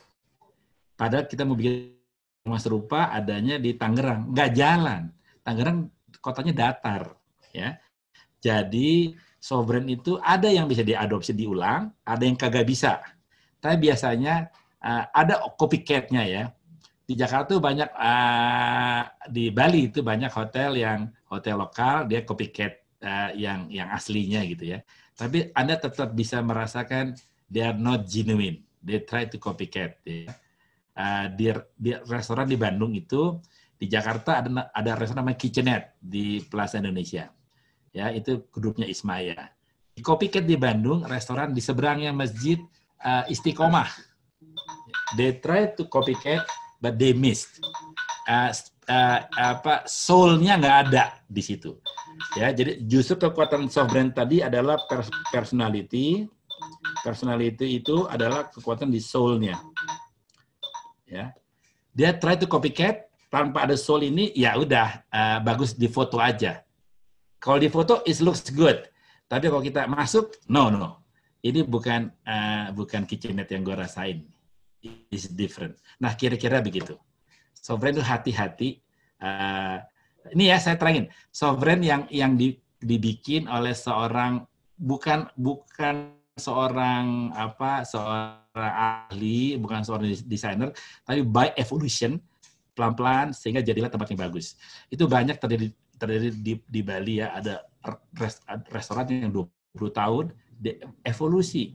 Padahal kita mau bikin rumah serupa adanya di Tangerang, nggak jalan. Tangerang kotanya datar, ya. Jadi sovereign itu ada yang bisa diadopsi diulang, ada yang kagak bisa. Tapi biasanya uh, ada copycatnya ya. Di Jakarta tuh banyak, uh, di Bali itu banyak hotel yang hotel lokal dia copycat uh, yang yang aslinya gitu ya. Tapi Anda tetap bisa merasakan they are not genuine. They try to copycat. Ya. Eh, di, di restoran di Bandung itu di Jakarta ada ada restoran namanya Kitchenette di Plaza Indonesia. Ya, itu grupnya Ismaya. Di Copycat di Bandung, restoran di seberangnya Masjid uh, Istiqomah. They try to copycat, but they missed. Uh, uh, apa soul-nya nggak ada di situ. Ya, jadi justru kekuatan soft brand tadi adalah pers personality. Personality itu adalah kekuatan di soul nya ya dia try to copycat tanpa ada soul ini ya udah uh, bagus di foto aja kalau di foto it looks good tapi kalau kita masuk no no ini bukan uh, bukan kitchenette yang gue rasain is different nah kira-kira begitu sovereign itu hati-hati uh, ini ya saya terangin sovereign yang yang di, dibikin oleh seorang bukan bukan seorang apa seorang ahli, bukan seorang desainer, tapi by evolution pelan-pelan sehingga jadilah tempat yang bagus. Itu banyak terjadi terjadi di, di Bali ya ada rest, restoran yang 20 tahun di evolusi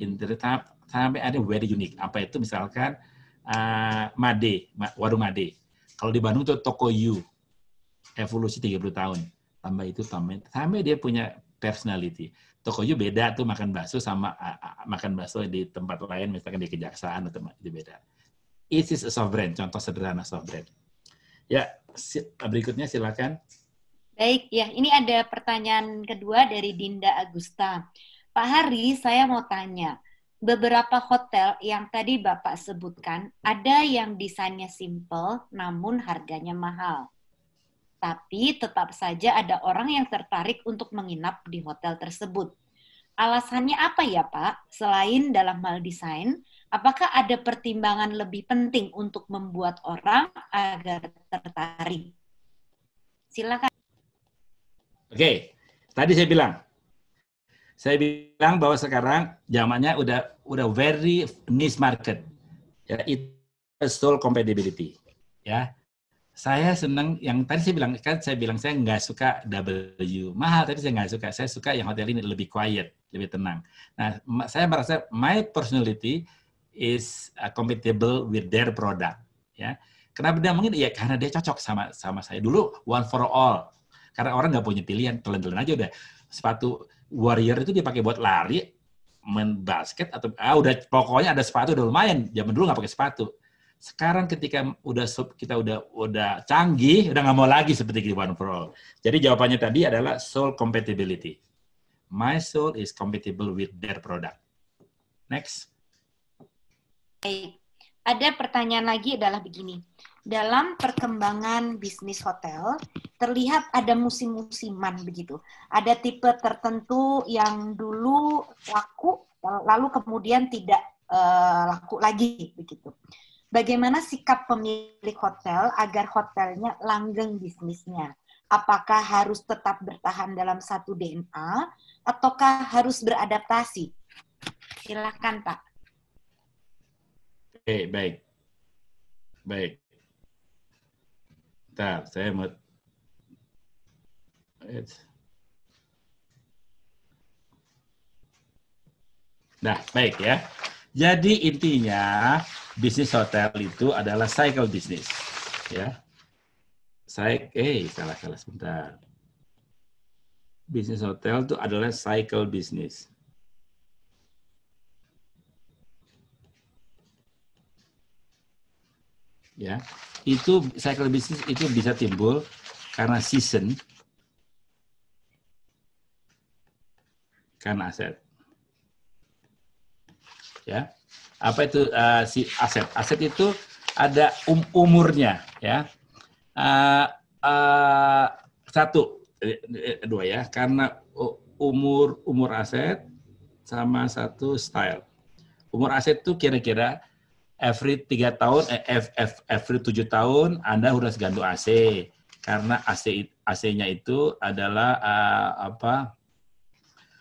internet sampai ada very unique. Apa itu misalkan uh, Made, warung Made. Kalau di Bandung itu toko Yu. Evolusi 30 tahun. Tambah itu tambah sampai dia punya personality tokonya beda tuh makan bakso sama uh, makan bakso di tempat lain misalkan di kejaksaan atau itu beda. It is a sovereign. contoh sederhana sovereign. Ya, si, berikutnya silakan. Baik, ya ini ada pertanyaan kedua dari Dinda Agusta. Pak Hari, saya mau tanya, beberapa hotel yang tadi Bapak sebutkan ada yang desainnya simple namun harganya mahal tapi tetap saja ada orang yang tertarik untuk menginap di hotel tersebut. Alasannya apa ya, Pak? Selain dalam hal desain, apakah ada pertimbangan lebih penting untuk membuat orang agar tertarik? Silakan. Oke, tadi saya bilang, saya bilang bahwa sekarang zamannya udah udah very niche market, ya itu sole compatibility, ya saya senang yang tadi saya bilang kan saya bilang saya nggak suka W mahal tadi saya nggak suka saya suka yang hotel ini lebih quiet lebih tenang nah saya merasa my personality is uh, compatible with their product ya kenapa dia mungkin ya karena dia cocok sama sama saya dulu one for all karena orang nggak punya pilihan telan-telan aja udah sepatu warrior itu dia pakai buat lari main basket atau ah udah pokoknya ada sepatu udah lumayan zaman dulu nggak pakai sepatu sekarang ketika udah kita udah udah canggih, udah nggak mau lagi seperti one for all. Jadi jawabannya tadi adalah soul compatibility. My soul is compatible with their product. Next. Baik. Ada pertanyaan lagi adalah begini. Dalam perkembangan bisnis hotel, terlihat ada musim-musiman begitu. Ada tipe tertentu yang dulu laku, eh, lalu kemudian tidak uh, laku lagi begitu bagaimana sikap pemilik hotel agar hotelnya langgeng bisnisnya? Apakah harus tetap bertahan dalam satu DNA ataukah harus beradaptasi? Silakan, Pak. Oke, baik. Baik. Bentar, saya mau It's... Nah, baik ya. Jadi intinya bisnis hotel itu adalah cycle bisnis, ya. Saya, eh salah salah sebentar. Bisnis hotel itu adalah cycle bisnis. Ya, itu cycle bisnis itu bisa timbul karena season, karena aset ya apa itu uh, si aset aset itu ada um, umurnya ya uh, uh, satu dua ya karena umur umur aset sama satu style umur aset itu kira-kira every tiga tahun eh, every tujuh tahun anda harus ganti AC karena AC AC-nya itu adalah uh, apa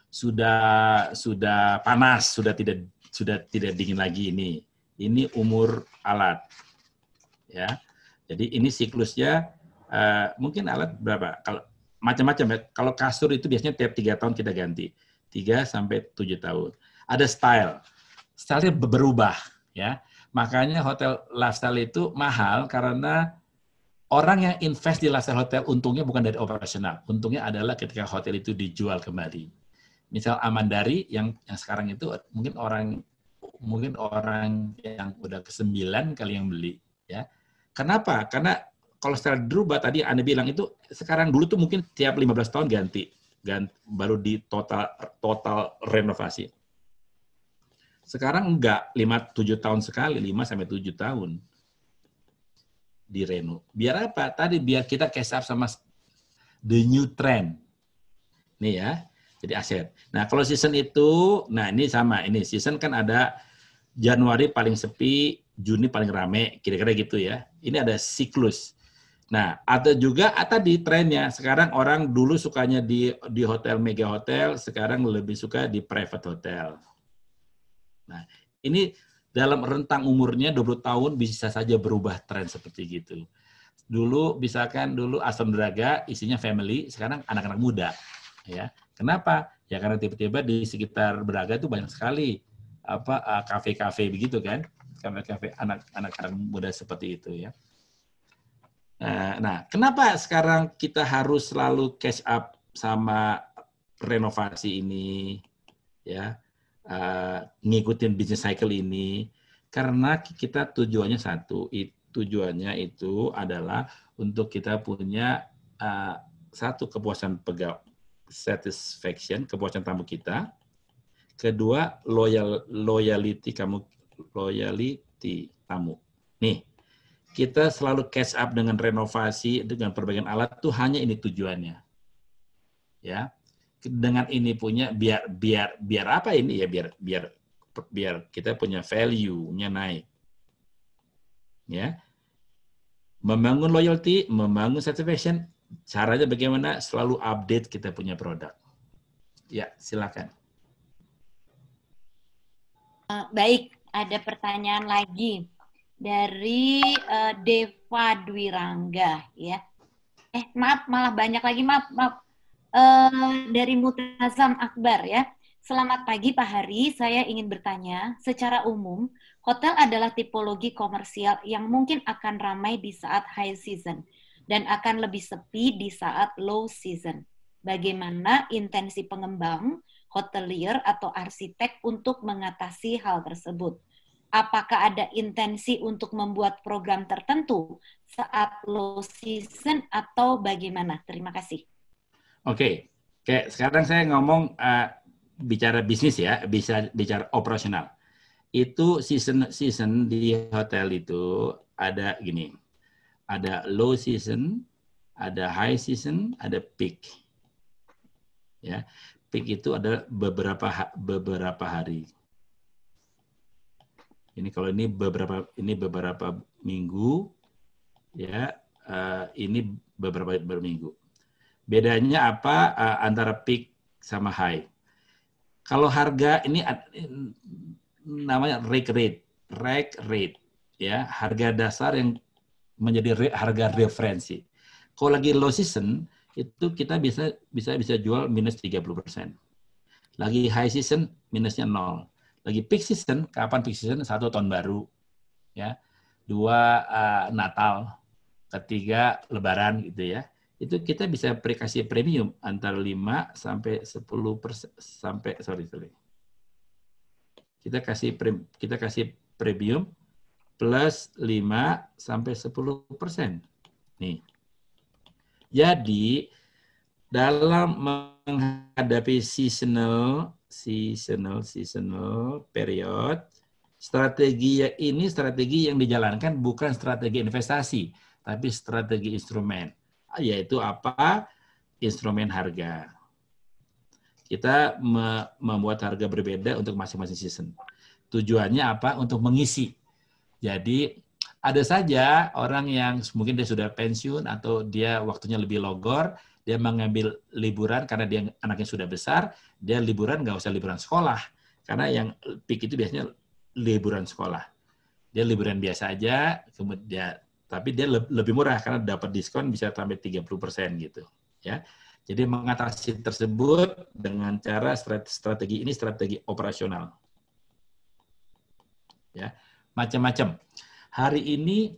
sudah sudah panas sudah tidak sudah tidak dingin lagi ini. Ini umur alat. Ya. Jadi ini siklusnya uh, mungkin alat berapa? Kalau macam-macam ya. Kalau kasur itu biasanya tiap tiga tahun kita ganti. 3 sampai 7 tahun. Ada style. Style berubah ya. Makanya hotel lifestyle itu mahal karena orang yang invest di lifestyle hotel untungnya bukan dari operasional. Untungnya adalah ketika hotel itu dijual kembali misal Amandari yang yang sekarang itu mungkin orang mungkin orang yang udah ke sembilan kali yang beli ya kenapa karena kalau secara berubah tadi anda bilang itu sekarang dulu tuh mungkin tiap 15 tahun ganti ganti baru di total total renovasi sekarang enggak lima tujuh tahun sekali 5 sampai tujuh tahun di reno. Biar apa? Tadi biar kita catch up sama the new trend. Nih ya, jadi aset. Nah, kalau season itu, nah ini sama, ini season kan ada Januari paling sepi, Juni paling rame, kira-kira gitu ya. Ini ada siklus. Nah, ada juga ah, di trennya sekarang orang dulu sukanya di di hotel mega hotel, sekarang lebih suka di private hotel. Nah, ini dalam rentang umurnya 20 tahun bisa saja berubah tren seperti gitu. Dulu misalkan dulu asam draga isinya family, sekarang anak-anak muda ya. Kenapa? Ya karena tiba-tiba di sekitar Braga itu banyak sekali apa eh, kafe-kafe begitu kan, kafe-kafe anak-anak muda seperti itu ya. Nah, nah, kenapa sekarang kita harus selalu catch up sama renovasi ini, ya, uh, ngikutin business cycle ini, karena kita tujuannya satu, itu tujuannya itu adalah untuk kita punya uh, satu kepuasan pegawai satisfaction, kepuasan tamu kita. Kedua, loyal loyalty kamu loyalty tamu. Nih, kita selalu catch up dengan renovasi, dengan perbaikan alat tuh hanya ini tujuannya. Ya. Dengan ini punya biar biar biar apa ini ya biar biar biar kita punya value-nya naik. Ya. Membangun loyalty, membangun satisfaction, Caranya bagaimana? Selalu update kita punya produk. Ya, silakan. Eh, baik, ada pertanyaan lagi dari uh, Deva Dwirangga ya. Eh, maaf malah banyak lagi maaf maaf. Uh, dari Mutazam Akbar ya. Selamat pagi Pak Hari, saya ingin bertanya, secara umum, hotel adalah tipologi komersial yang mungkin akan ramai di saat high season dan akan lebih sepi di saat low season. Bagaimana intensi pengembang, hotelier, atau arsitek untuk mengatasi hal tersebut? Apakah ada intensi untuk membuat program tertentu saat low season atau bagaimana? Terima kasih. Oke, okay. sekarang saya ngomong uh, bicara bisnis ya, bisa bicara operasional. Itu season season di hotel itu ada gini ada low season, ada high season, ada peak. Ya, peak itu ada beberapa beberapa hari. Ini kalau ini beberapa ini beberapa minggu, ya uh, ini beberapa berminggu. Bedanya apa uh, antara peak sama high? Kalau harga ini namanya rate rate, reg rate, ya harga dasar yang menjadi re, harga referensi. Kalau lagi low season itu kita bisa bisa bisa jual minus 30 Lagi high season minusnya nol. Lagi peak season kapan peak season satu tahun baru, ya dua uh, Natal, ketiga Lebaran gitu ya itu kita bisa kasih premium antara 5 sampai 10 sampai sorry sorry kita kasih kita kasih premium plus 5 sampai 10 persen. Nih. Jadi, dalam menghadapi seasonal, seasonal, seasonal period, strategi ya, ini strategi yang dijalankan bukan strategi investasi, tapi strategi instrumen, yaitu apa? Instrumen harga. Kita membuat harga berbeda untuk masing-masing season. Tujuannya apa? Untuk mengisi jadi ada saja orang yang mungkin dia sudah pensiun atau dia waktunya lebih logor, dia mengambil liburan karena dia anaknya sudah besar, dia liburan nggak usah liburan sekolah. Karena yang peak itu biasanya liburan sekolah. Dia liburan biasa aja, kemudian tapi dia lebih murah karena dapat diskon bisa sampai 30% persen gitu, ya. Jadi mengatasi tersebut dengan cara strategi ini strategi operasional. Ya macam-macam. Hari ini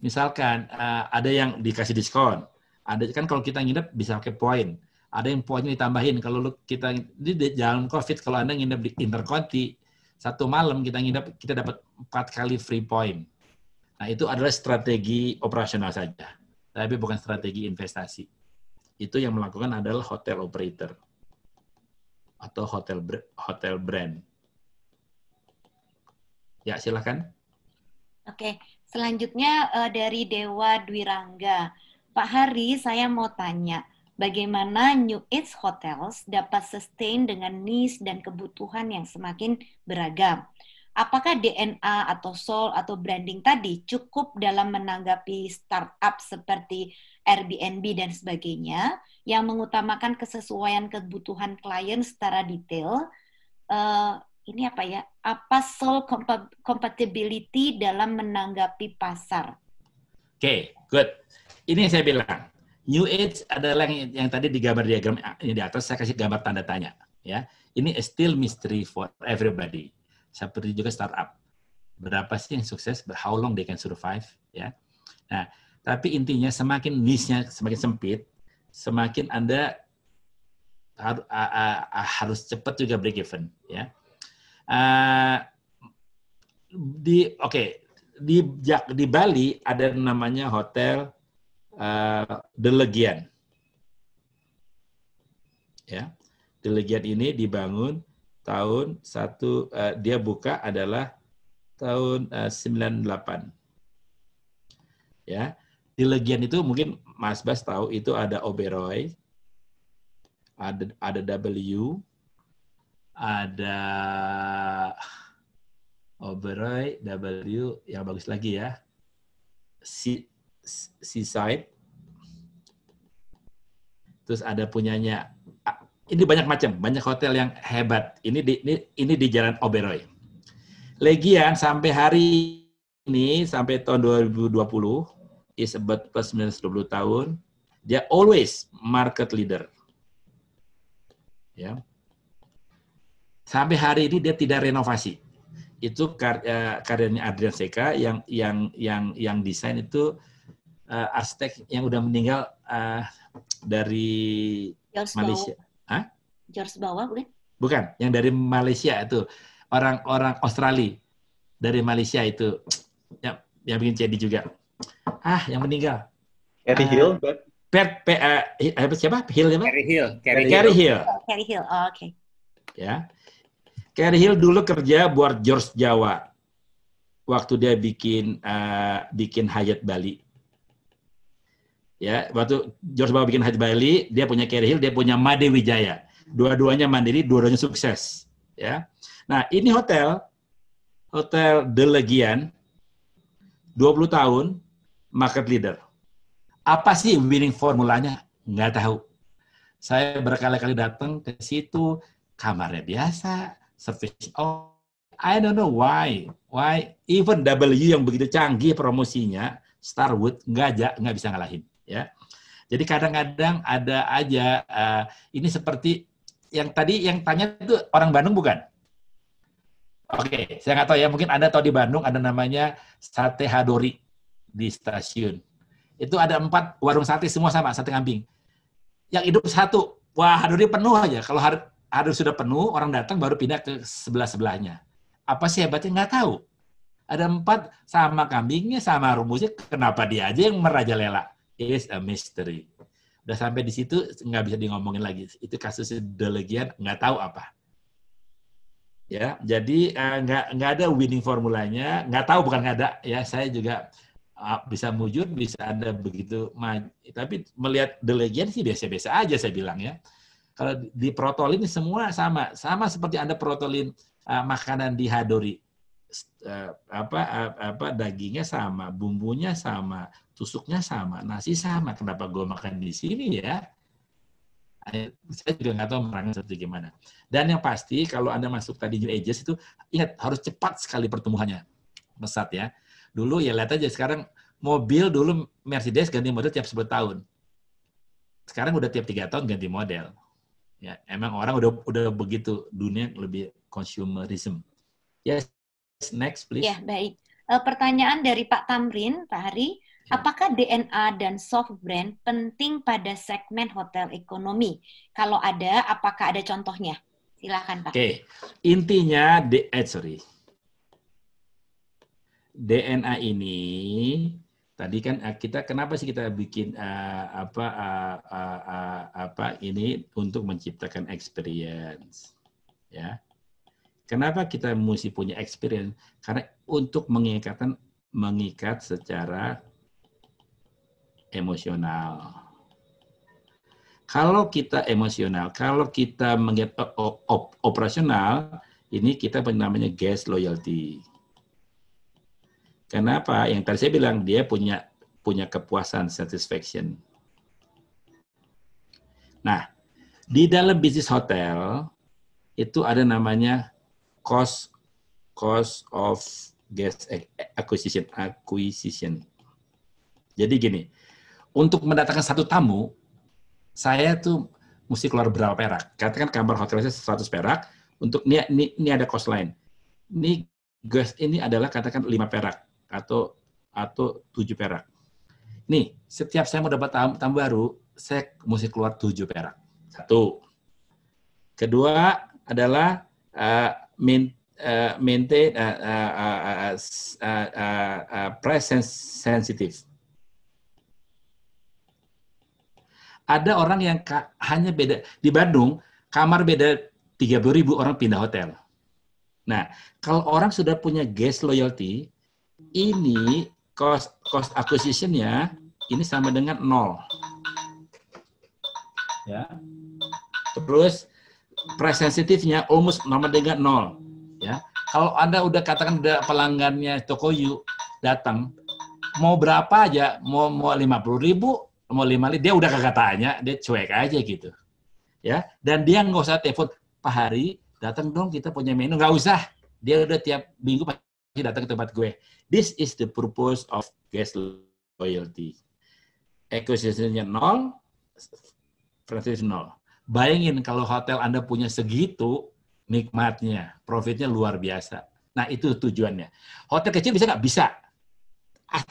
misalkan uh, ada yang dikasih diskon, ada kan kalau kita nginep bisa pakai poin, ada yang poinnya ditambahin kalau kita di, jalan covid kalau anda nginep di interconti satu malam kita nginep kita dapat empat kali free point. Nah itu adalah strategi operasional saja, tapi bukan strategi investasi. Itu yang melakukan adalah hotel operator atau hotel hotel brand. Ya, silakan. Oke, selanjutnya eh, dari Dewa Dwirangga. Pak Hari, saya mau tanya, bagaimana New Age Hotels dapat sustain dengan niche dan kebutuhan yang semakin beragam? Apakah DNA atau soul atau branding tadi cukup dalam menanggapi startup seperti Airbnb dan sebagainya yang mengutamakan kesesuaian kebutuhan klien secara detail? Eh, ini apa ya? Apa soul compatibility dalam menanggapi pasar? Oke, okay, good. Ini yang saya bilang, New Age adalah yang, yang tadi di gambar diagram ah, ini di atas saya kasih gambar tanda tanya. Ya, ini is still mystery for everybody. Seperti juga startup, berapa sih yang sukses? How long they can survive? Ya. Nah, tapi intinya semakin niche-nya semakin sempit, semakin anda harus cepat juga break even. Ya Eh, di oke okay, di di Bali ada namanya hotel uh, The Legian. Ya, The Legian ini dibangun tahun satu uh, dia buka adalah tahun uh, 98. Ya, di Legian itu mungkin Mas Bas tahu itu ada Oberoi, ada ada W, ada Oberoi W yang bagus lagi ya. Seaside. Terus ada punyanya ini banyak macam, banyak hotel yang hebat. Ini di ini, ini di Jalan Oberoi. Legian sampai hari ini sampai tahun 2020 is about plus minus 20 tahun. Dia always market leader. Ya. Sampai hari ini dia tidak renovasi. Itu karya, eh, karyanya Adrian Seka yang yang yang yang desain itu uh, arsitek yang udah meninggal uh, dari George Malaysia. Bawa. Hah? George Bawang bukan? Bukan, yang dari Malaysia itu orang-orang Australia dari Malaysia itu yang yang bikin jadi juga. Ah, yang meninggal. Harry uh, Hill. Pat P, uh, siapa? Hill siapa? Carrie Hill. Carrie Hill. Carrie Hill. Oh, Hill. Oh, Oke. Okay. Ya. Hill dulu kerja buat George Jawa waktu dia bikin uh, bikin Hayat Bali. Ya, waktu George Jawa bikin Hayat Bali, dia punya Kerry Hill, dia punya Made Wijaya. Dua-duanya mandiri, dua-duanya sukses. Ya. Nah, ini hotel hotel The Legian 20 tahun market leader. Apa sih winning formulanya? Nggak tahu. Saya berkali-kali datang ke situ, kamarnya biasa, service. Oh, I don't know why. Why even W yang begitu canggih promosinya, Starwood nggak nggak bisa ngalahin. Ya. Jadi kadang-kadang ada aja uh, ini seperti yang tadi yang tanya itu orang Bandung bukan? Oke, okay, saya nggak tahu ya. Mungkin Anda tahu di Bandung ada namanya Sate Hadori di stasiun. Itu ada empat warung sate semua sama, sate kambing. Yang hidup satu. Wah, Hadori penuh aja. Kalau ada sudah penuh, orang datang baru pindah ke sebelah-sebelahnya. Apa sih hebatnya? Nggak tahu. Ada empat, sama kambingnya, sama rumusnya, kenapa dia aja yang merajalela? It is a mystery. Udah sampai di situ, nggak bisa di ngomongin lagi. Itu kasus delegian, nggak tahu apa. Ya, jadi uh, nggak nggak ada winning formulanya, nggak tahu bukan nggak ada. Ya, saya juga uh, bisa mujur, bisa ada begitu. Tapi melihat delegian sih biasa-biasa aja saya bilang ya kalau di protolin semua sama, sama seperti Anda protolin uh, makanan di Uh, apa uh, apa dagingnya sama, bumbunya sama, tusuknya sama, nasi sama. Kenapa gue makan di sini ya? saya juga nggak tahu merangnya seperti gimana. Dan yang pasti kalau Anda masuk tadi New Ages itu ingat harus cepat sekali pertumbuhannya. Pesat ya. Dulu ya lihat aja sekarang mobil dulu Mercedes ganti model tiap 10 tahun. Sekarang udah tiap tiga tahun ganti model ya emang orang udah udah begitu dunia lebih consumerism yes next please ya baik uh, pertanyaan dari Pak Tamrin Pak Hari ya. apakah DNA dan soft brand penting pada segmen hotel ekonomi kalau ada apakah ada contohnya silakan Pak oke okay. intinya the eh, sorry DNA ini tadi kan eh, kita kenapa sih kita bikin uh, apa uh, uh, uh, apa ini untuk menciptakan experience ya kenapa kita mesti punya experience karena untuk mengikatan mengikat secara emosional kalau kita emosional kalau kita mengikat operasional ini kita namanya guest loyalty Kenapa? Yang tadi saya bilang dia punya punya kepuasan satisfaction. Nah, di dalam bisnis hotel itu ada namanya cost cost of guest acquisition acquisition. Jadi gini, untuk mendatangkan satu tamu, saya tuh mesti keluar berapa perak. Katakan kamar hotel saya 100 perak, untuk ini, ini, ini ada cost lain. Ini guest ini adalah katakan 5 perak atau atau 7 perak. Nih, setiap saya mau dapat tam tam baru, saya mesti keluar tujuh perak. Satu. Kedua adalah uh, eh, min uh, eh, maintain uh, eh, uh, uh, uh, uh, uh, presence sensitive. Ada orang yang hanya beda di Bandung, kamar beda 30 ribu orang pindah hotel. Nah, kalau orang sudah punya guest loyalty, ini cost cost acquisition ya ini sama dengan nol ya terus price sensitifnya almost sama dengan nol ya kalau anda udah katakan udah pelanggannya toko you datang mau berapa aja mau mau lima puluh ribu mau lima dia udah kagak tanya dia cuek aja gitu ya dan dia nggak usah telepon pak hari datang dong kita punya menu nggak usah dia udah tiap minggu datang ke tempat gue. This is the purpose of guest loyalty. Ekosistemnya nol, Francis nol. Bayangin kalau hotel Anda punya segitu, nikmatnya, profitnya luar biasa. Nah, itu tujuannya. Hotel kecil bisa nggak? Bisa.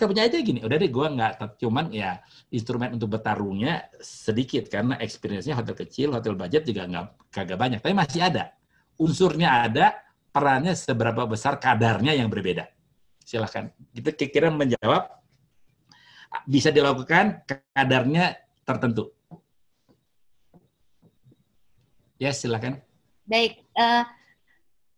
punya aja gini, udah deh gue nggak, cuman ya instrumen untuk bertarungnya sedikit, karena experience-nya hotel kecil, hotel budget juga nggak kagak banyak, tapi masih ada. Unsurnya ada, perannya seberapa besar kadarnya yang berbeda. Silahkan. Kita kira-kira menjawab bisa dilakukan kadarnya tertentu. Ya, silakan. Baik, uh,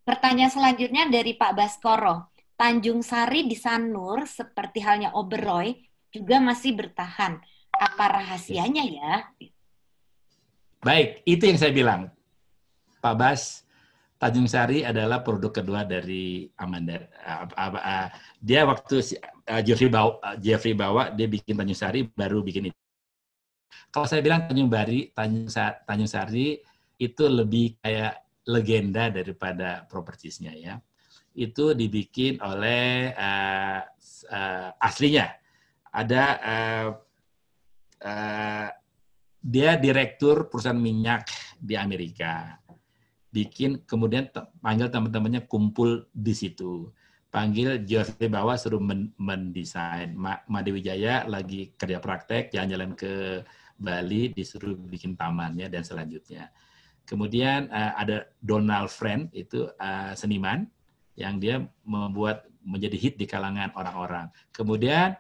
pertanyaan selanjutnya dari Pak Baskoro. Tanjung Sari di Sanur, seperti halnya Oberoi, juga masih bertahan. Apa rahasianya ya? Baik, itu yang saya bilang. Pak Bas, Tanjung Sari adalah produk kedua dari Amanda. Eh, eh, dia waktu eh, Jeffrey bawa, Jeffrey bawa dia bikin Tanjung Sari baru bikin itu. Kalau saya bilang Tanjung Bari, Tanjung, Sa Tanjung Sari itu lebih kayak legenda daripada propertisnya ya. Itu dibikin oleh uh, uh, aslinya ada uh, uh, dia direktur perusahaan minyak di Amerika bikin kemudian te panggil teman-temannya kumpul di situ panggil George Bawa suruh mendesain Ma Made Wijaya lagi kerja praktek jalan-jalan ke Bali disuruh bikin tamannya dan selanjutnya kemudian eh, ada Donald Friend itu eh, seniman yang dia membuat menjadi hit di kalangan orang-orang kemudian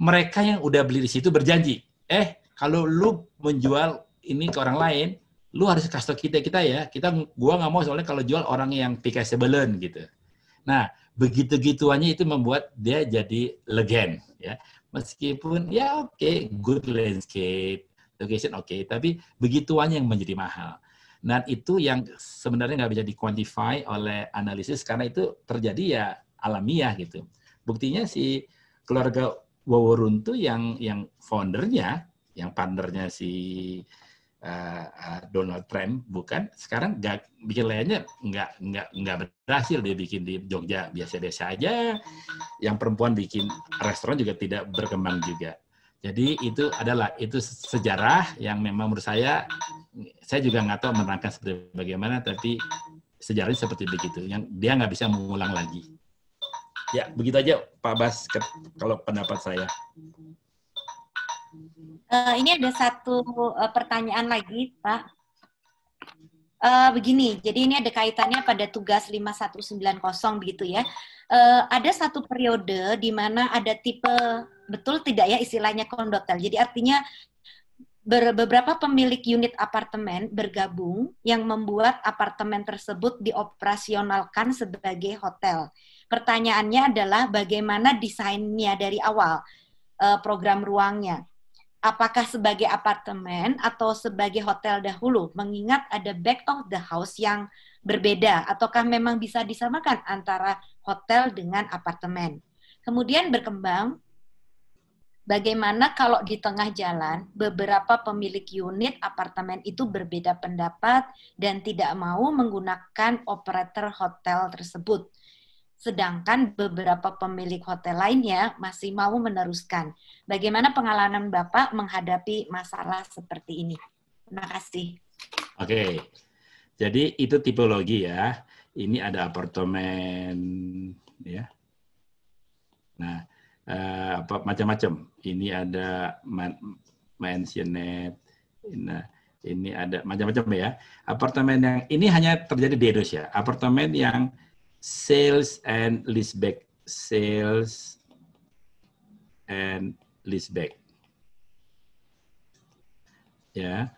mereka yang udah beli di situ berjanji eh kalau lu menjual ini ke orang lain lu harus kasih tau kita kita ya kita gua nggak mau soalnya kalau jual orang yang pikai sebelen gitu nah begitu gituannya itu membuat dia jadi legend ya meskipun ya oke okay, good landscape location oke okay, tapi begituannya yang menjadi mahal dan itu yang sebenarnya nggak bisa quantify oleh analisis karena itu terjadi ya alamiah gitu. Buktinya si keluarga Waworuntu yang yang foundernya, yang partnernya si uh, Donald Trump bukan sekarang gak, bikin layannya nggak nggak nggak berhasil dia bikin di Jogja biasa-biasa aja yang perempuan bikin restoran juga tidak berkembang juga jadi itu adalah itu sejarah yang memang menurut saya saya juga nggak tahu menerangkan seperti bagaimana tapi sejarahnya seperti begitu yang dia nggak bisa mengulang lagi ya begitu aja Pak Bas kalau pendapat saya Uh, ini ada satu uh, pertanyaan lagi, Pak. Uh, begini, jadi ini ada kaitannya pada tugas 5190 begitu ya. Uh, ada satu periode di mana ada tipe, betul tidak ya istilahnya kondotel. Jadi artinya beberapa pemilik unit apartemen bergabung yang membuat apartemen tersebut dioperasionalkan sebagai hotel. Pertanyaannya adalah bagaimana desainnya dari awal, program ruangnya apakah sebagai apartemen atau sebagai hotel dahulu mengingat ada back of the house yang berbeda ataukah memang bisa disamakan antara hotel dengan apartemen kemudian berkembang bagaimana kalau di tengah jalan beberapa pemilik unit apartemen itu berbeda pendapat dan tidak mau menggunakan operator hotel tersebut sedangkan beberapa pemilik hotel lainnya masih mau meneruskan. Bagaimana pengalaman Bapak menghadapi masalah seperti ini? Terima kasih. Oke, jadi itu tipologi ya. Ini ada apartemen, ya. Nah, eh, apa macam-macam. Ini ada mansionet. Nah, ini ada macam-macam ya. Apartemen yang ini hanya terjadi di Indonesia. Apartemen yang sales and leaseback. Sales and leaseback. Ya,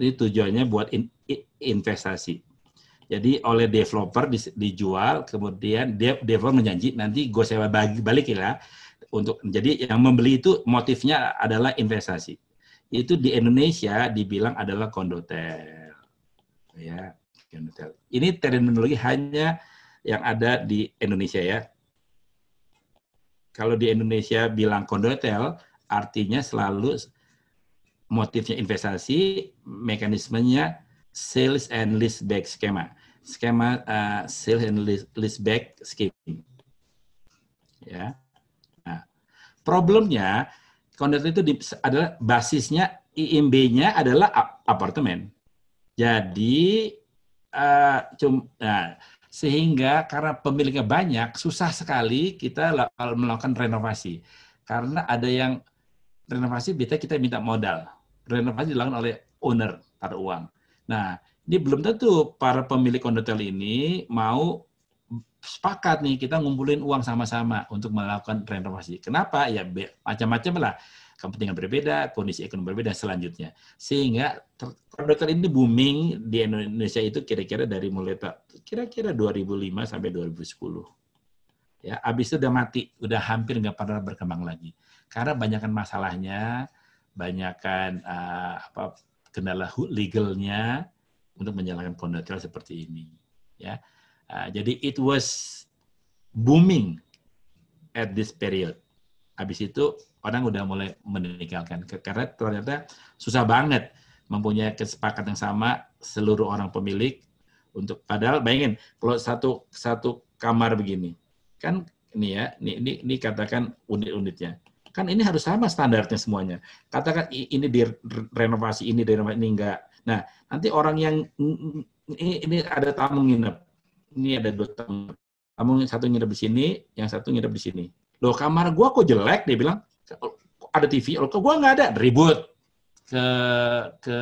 ini tujuannya buat in, investasi. Jadi oleh developer dijual, kemudian developer menjanji nanti gue sewa bagi, balik ya. Untuk jadi yang membeli itu motifnya adalah investasi. Itu di Indonesia dibilang adalah kondotel. Ya, kondotel. Ini terminologi hanya yang ada di Indonesia ya. Kalau di Indonesia bilang kondotel, artinya selalu motifnya investasi, mekanismenya sales and leaseback back Skema uh, sales and lease leaseback scheme. Ya. Nah, problemnya kondotel itu di, adalah basisnya IMB-nya adalah apartemen. Jadi uh, cum, nah, sehingga karena pemiliknya banyak, susah sekali kita melakukan renovasi. Karena ada yang renovasi biasanya kita minta modal. Renovasi dilakukan oleh owner, taruh uang. Nah, ini belum tentu para pemilik kondotel ini mau sepakat nih kita ngumpulin uang sama-sama untuk melakukan renovasi. Kenapa? Ya macam-macam lah kepentingan berbeda, kondisi ekonomi berbeda, selanjutnya. Sehingga produk ini booming di Indonesia itu kira-kira dari mulai kira-kira 2005 sampai 2010. Ya, habis itu udah mati, udah hampir nggak pernah berkembang lagi. Karena banyakkan masalahnya, banyakkan uh, ah, apa kendala legalnya untuk menjalankan kondekal seperti ini. Ya, uh, jadi it was booming at this period. Habis itu orang udah mulai meninggalkan karena ternyata susah banget mempunyai kesepakatan yang sama seluruh orang pemilik untuk padahal bayangin kalau satu satu kamar begini kan ini ya ini ini, ini katakan unit-unitnya kan ini harus sama standarnya semuanya katakan ini direnovasi ini direnovasi ini enggak nah nanti orang yang ini, ada tamu nginep ini ada dua tamu tamu satu nginep di sini yang satu nginep di sini loh kamar gua kok jelek dia bilang ada TV, kalau gua nggak ada, ribut ke ke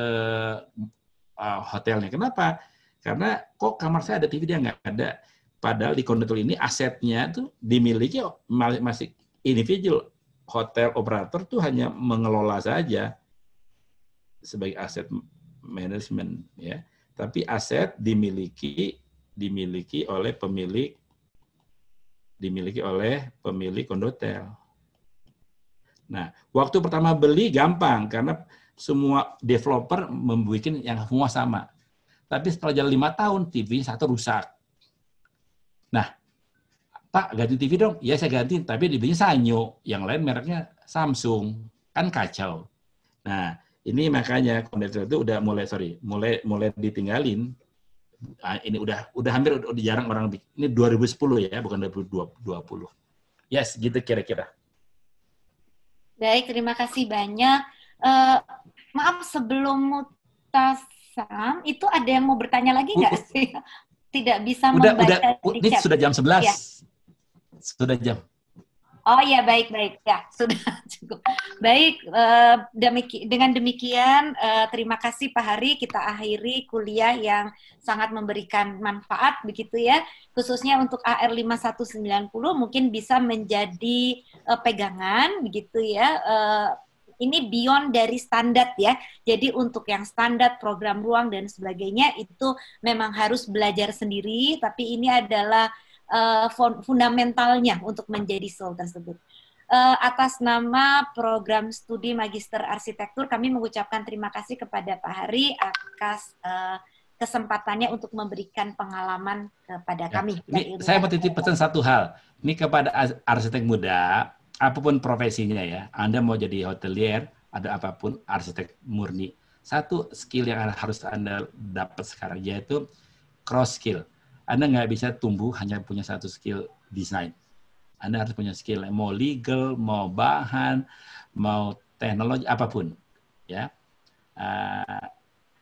uh, hotelnya. Kenapa? Karena kok kamar saya ada TV dia nggak ada. Padahal di kondotel ini asetnya tuh dimiliki masih individual Hotel operator tuh hanya mengelola saja sebagai aset manajemen ya. Tapi aset dimiliki dimiliki oleh pemilik dimiliki oleh pemilik kondotel. Nah, waktu pertama beli gampang karena semua developer membuat yang semua sama. Tapi setelah jalan lima tahun, TV satu rusak. Nah, Pak, ganti TV dong. Ya, saya ganti, tapi tv Sanyo. Yang lain mereknya Samsung. Kan kacau. Nah, ini makanya kondensor itu udah mulai sorry, mulai mulai ditinggalin. Nah, Ini udah udah hampir udah jarang orang ini 2010 ya, bukan 2020. Yes, gitu kira-kira. Baik, terima kasih banyak. Uh, maaf sebelum mutasam itu ada yang mau bertanya lagi nggak sih? Tidak bisa udah, membaca udah, di ini sudah jam 11. Ya. Sudah jam. Oh ya baik baik ya sudah cukup baik uh, demiki, dengan demikian uh, terima kasih Pak Hari kita akhiri kuliah yang sangat memberikan manfaat begitu ya khususnya untuk AR 5190 mungkin bisa menjadi uh, pegangan begitu ya uh, ini beyond dari standar ya. Jadi untuk yang standar program ruang dan sebagainya itu memang harus belajar sendiri, tapi ini adalah uh, fundamentalnya untuk menjadi soul tersebut. Uh, atas nama program studi Magister Arsitektur, kami mengucapkan terima kasih kepada Pak Hari atas uh, kesempatannya untuk memberikan pengalaman kepada ya. kami. saya mau titip pesan satu hal. Ini kepada arsitek muda, apapun profesinya ya, Anda mau jadi hotelier, ada apapun arsitek murni. Satu skill yang harus Anda dapat sekarang yaitu cross skill. Anda nggak bisa tumbuh hanya punya satu skill desain. Anda harus punya skill mau legal, mau bahan, mau teknologi apapun, ya. Uh,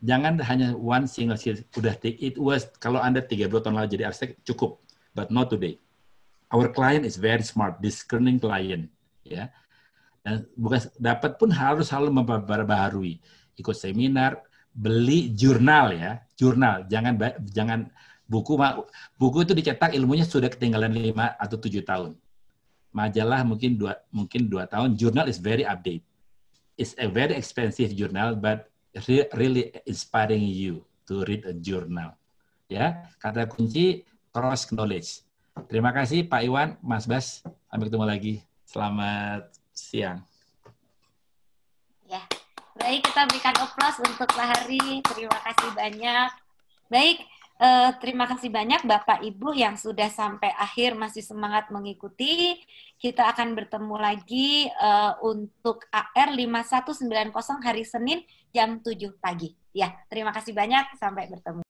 jangan hanya one single skill. Udah it was kalau Anda 30 tahun lalu jadi arsitek cukup, but not today. Our client is very smart, discerning client, ya. Dan bukan dapat pun harus selalu memperbarui, ikut seminar, beli jurnal ya, jurnal. Jangan jangan Buku buku itu dicetak ilmunya sudah ketinggalan lima atau tujuh tahun. Majalah mungkin dua mungkin dua tahun. Jurnal is very update. It's a very expensive journal but re really inspiring you to read a journal. Ya, kata kunci cross knowledge. Terima kasih Pak Iwan, Mas Bas. Sampai ketemu lagi. Selamat siang. Ya, baik kita berikan oplos untuk Pak Hari. Terima kasih banyak. Baik, Uh, terima kasih banyak Bapak Ibu yang sudah sampai akhir masih semangat mengikuti. Kita akan bertemu lagi uh, untuk AR 5190 hari Senin jam 7 pagi. Ya, terima kasih banyak sampai bertemu.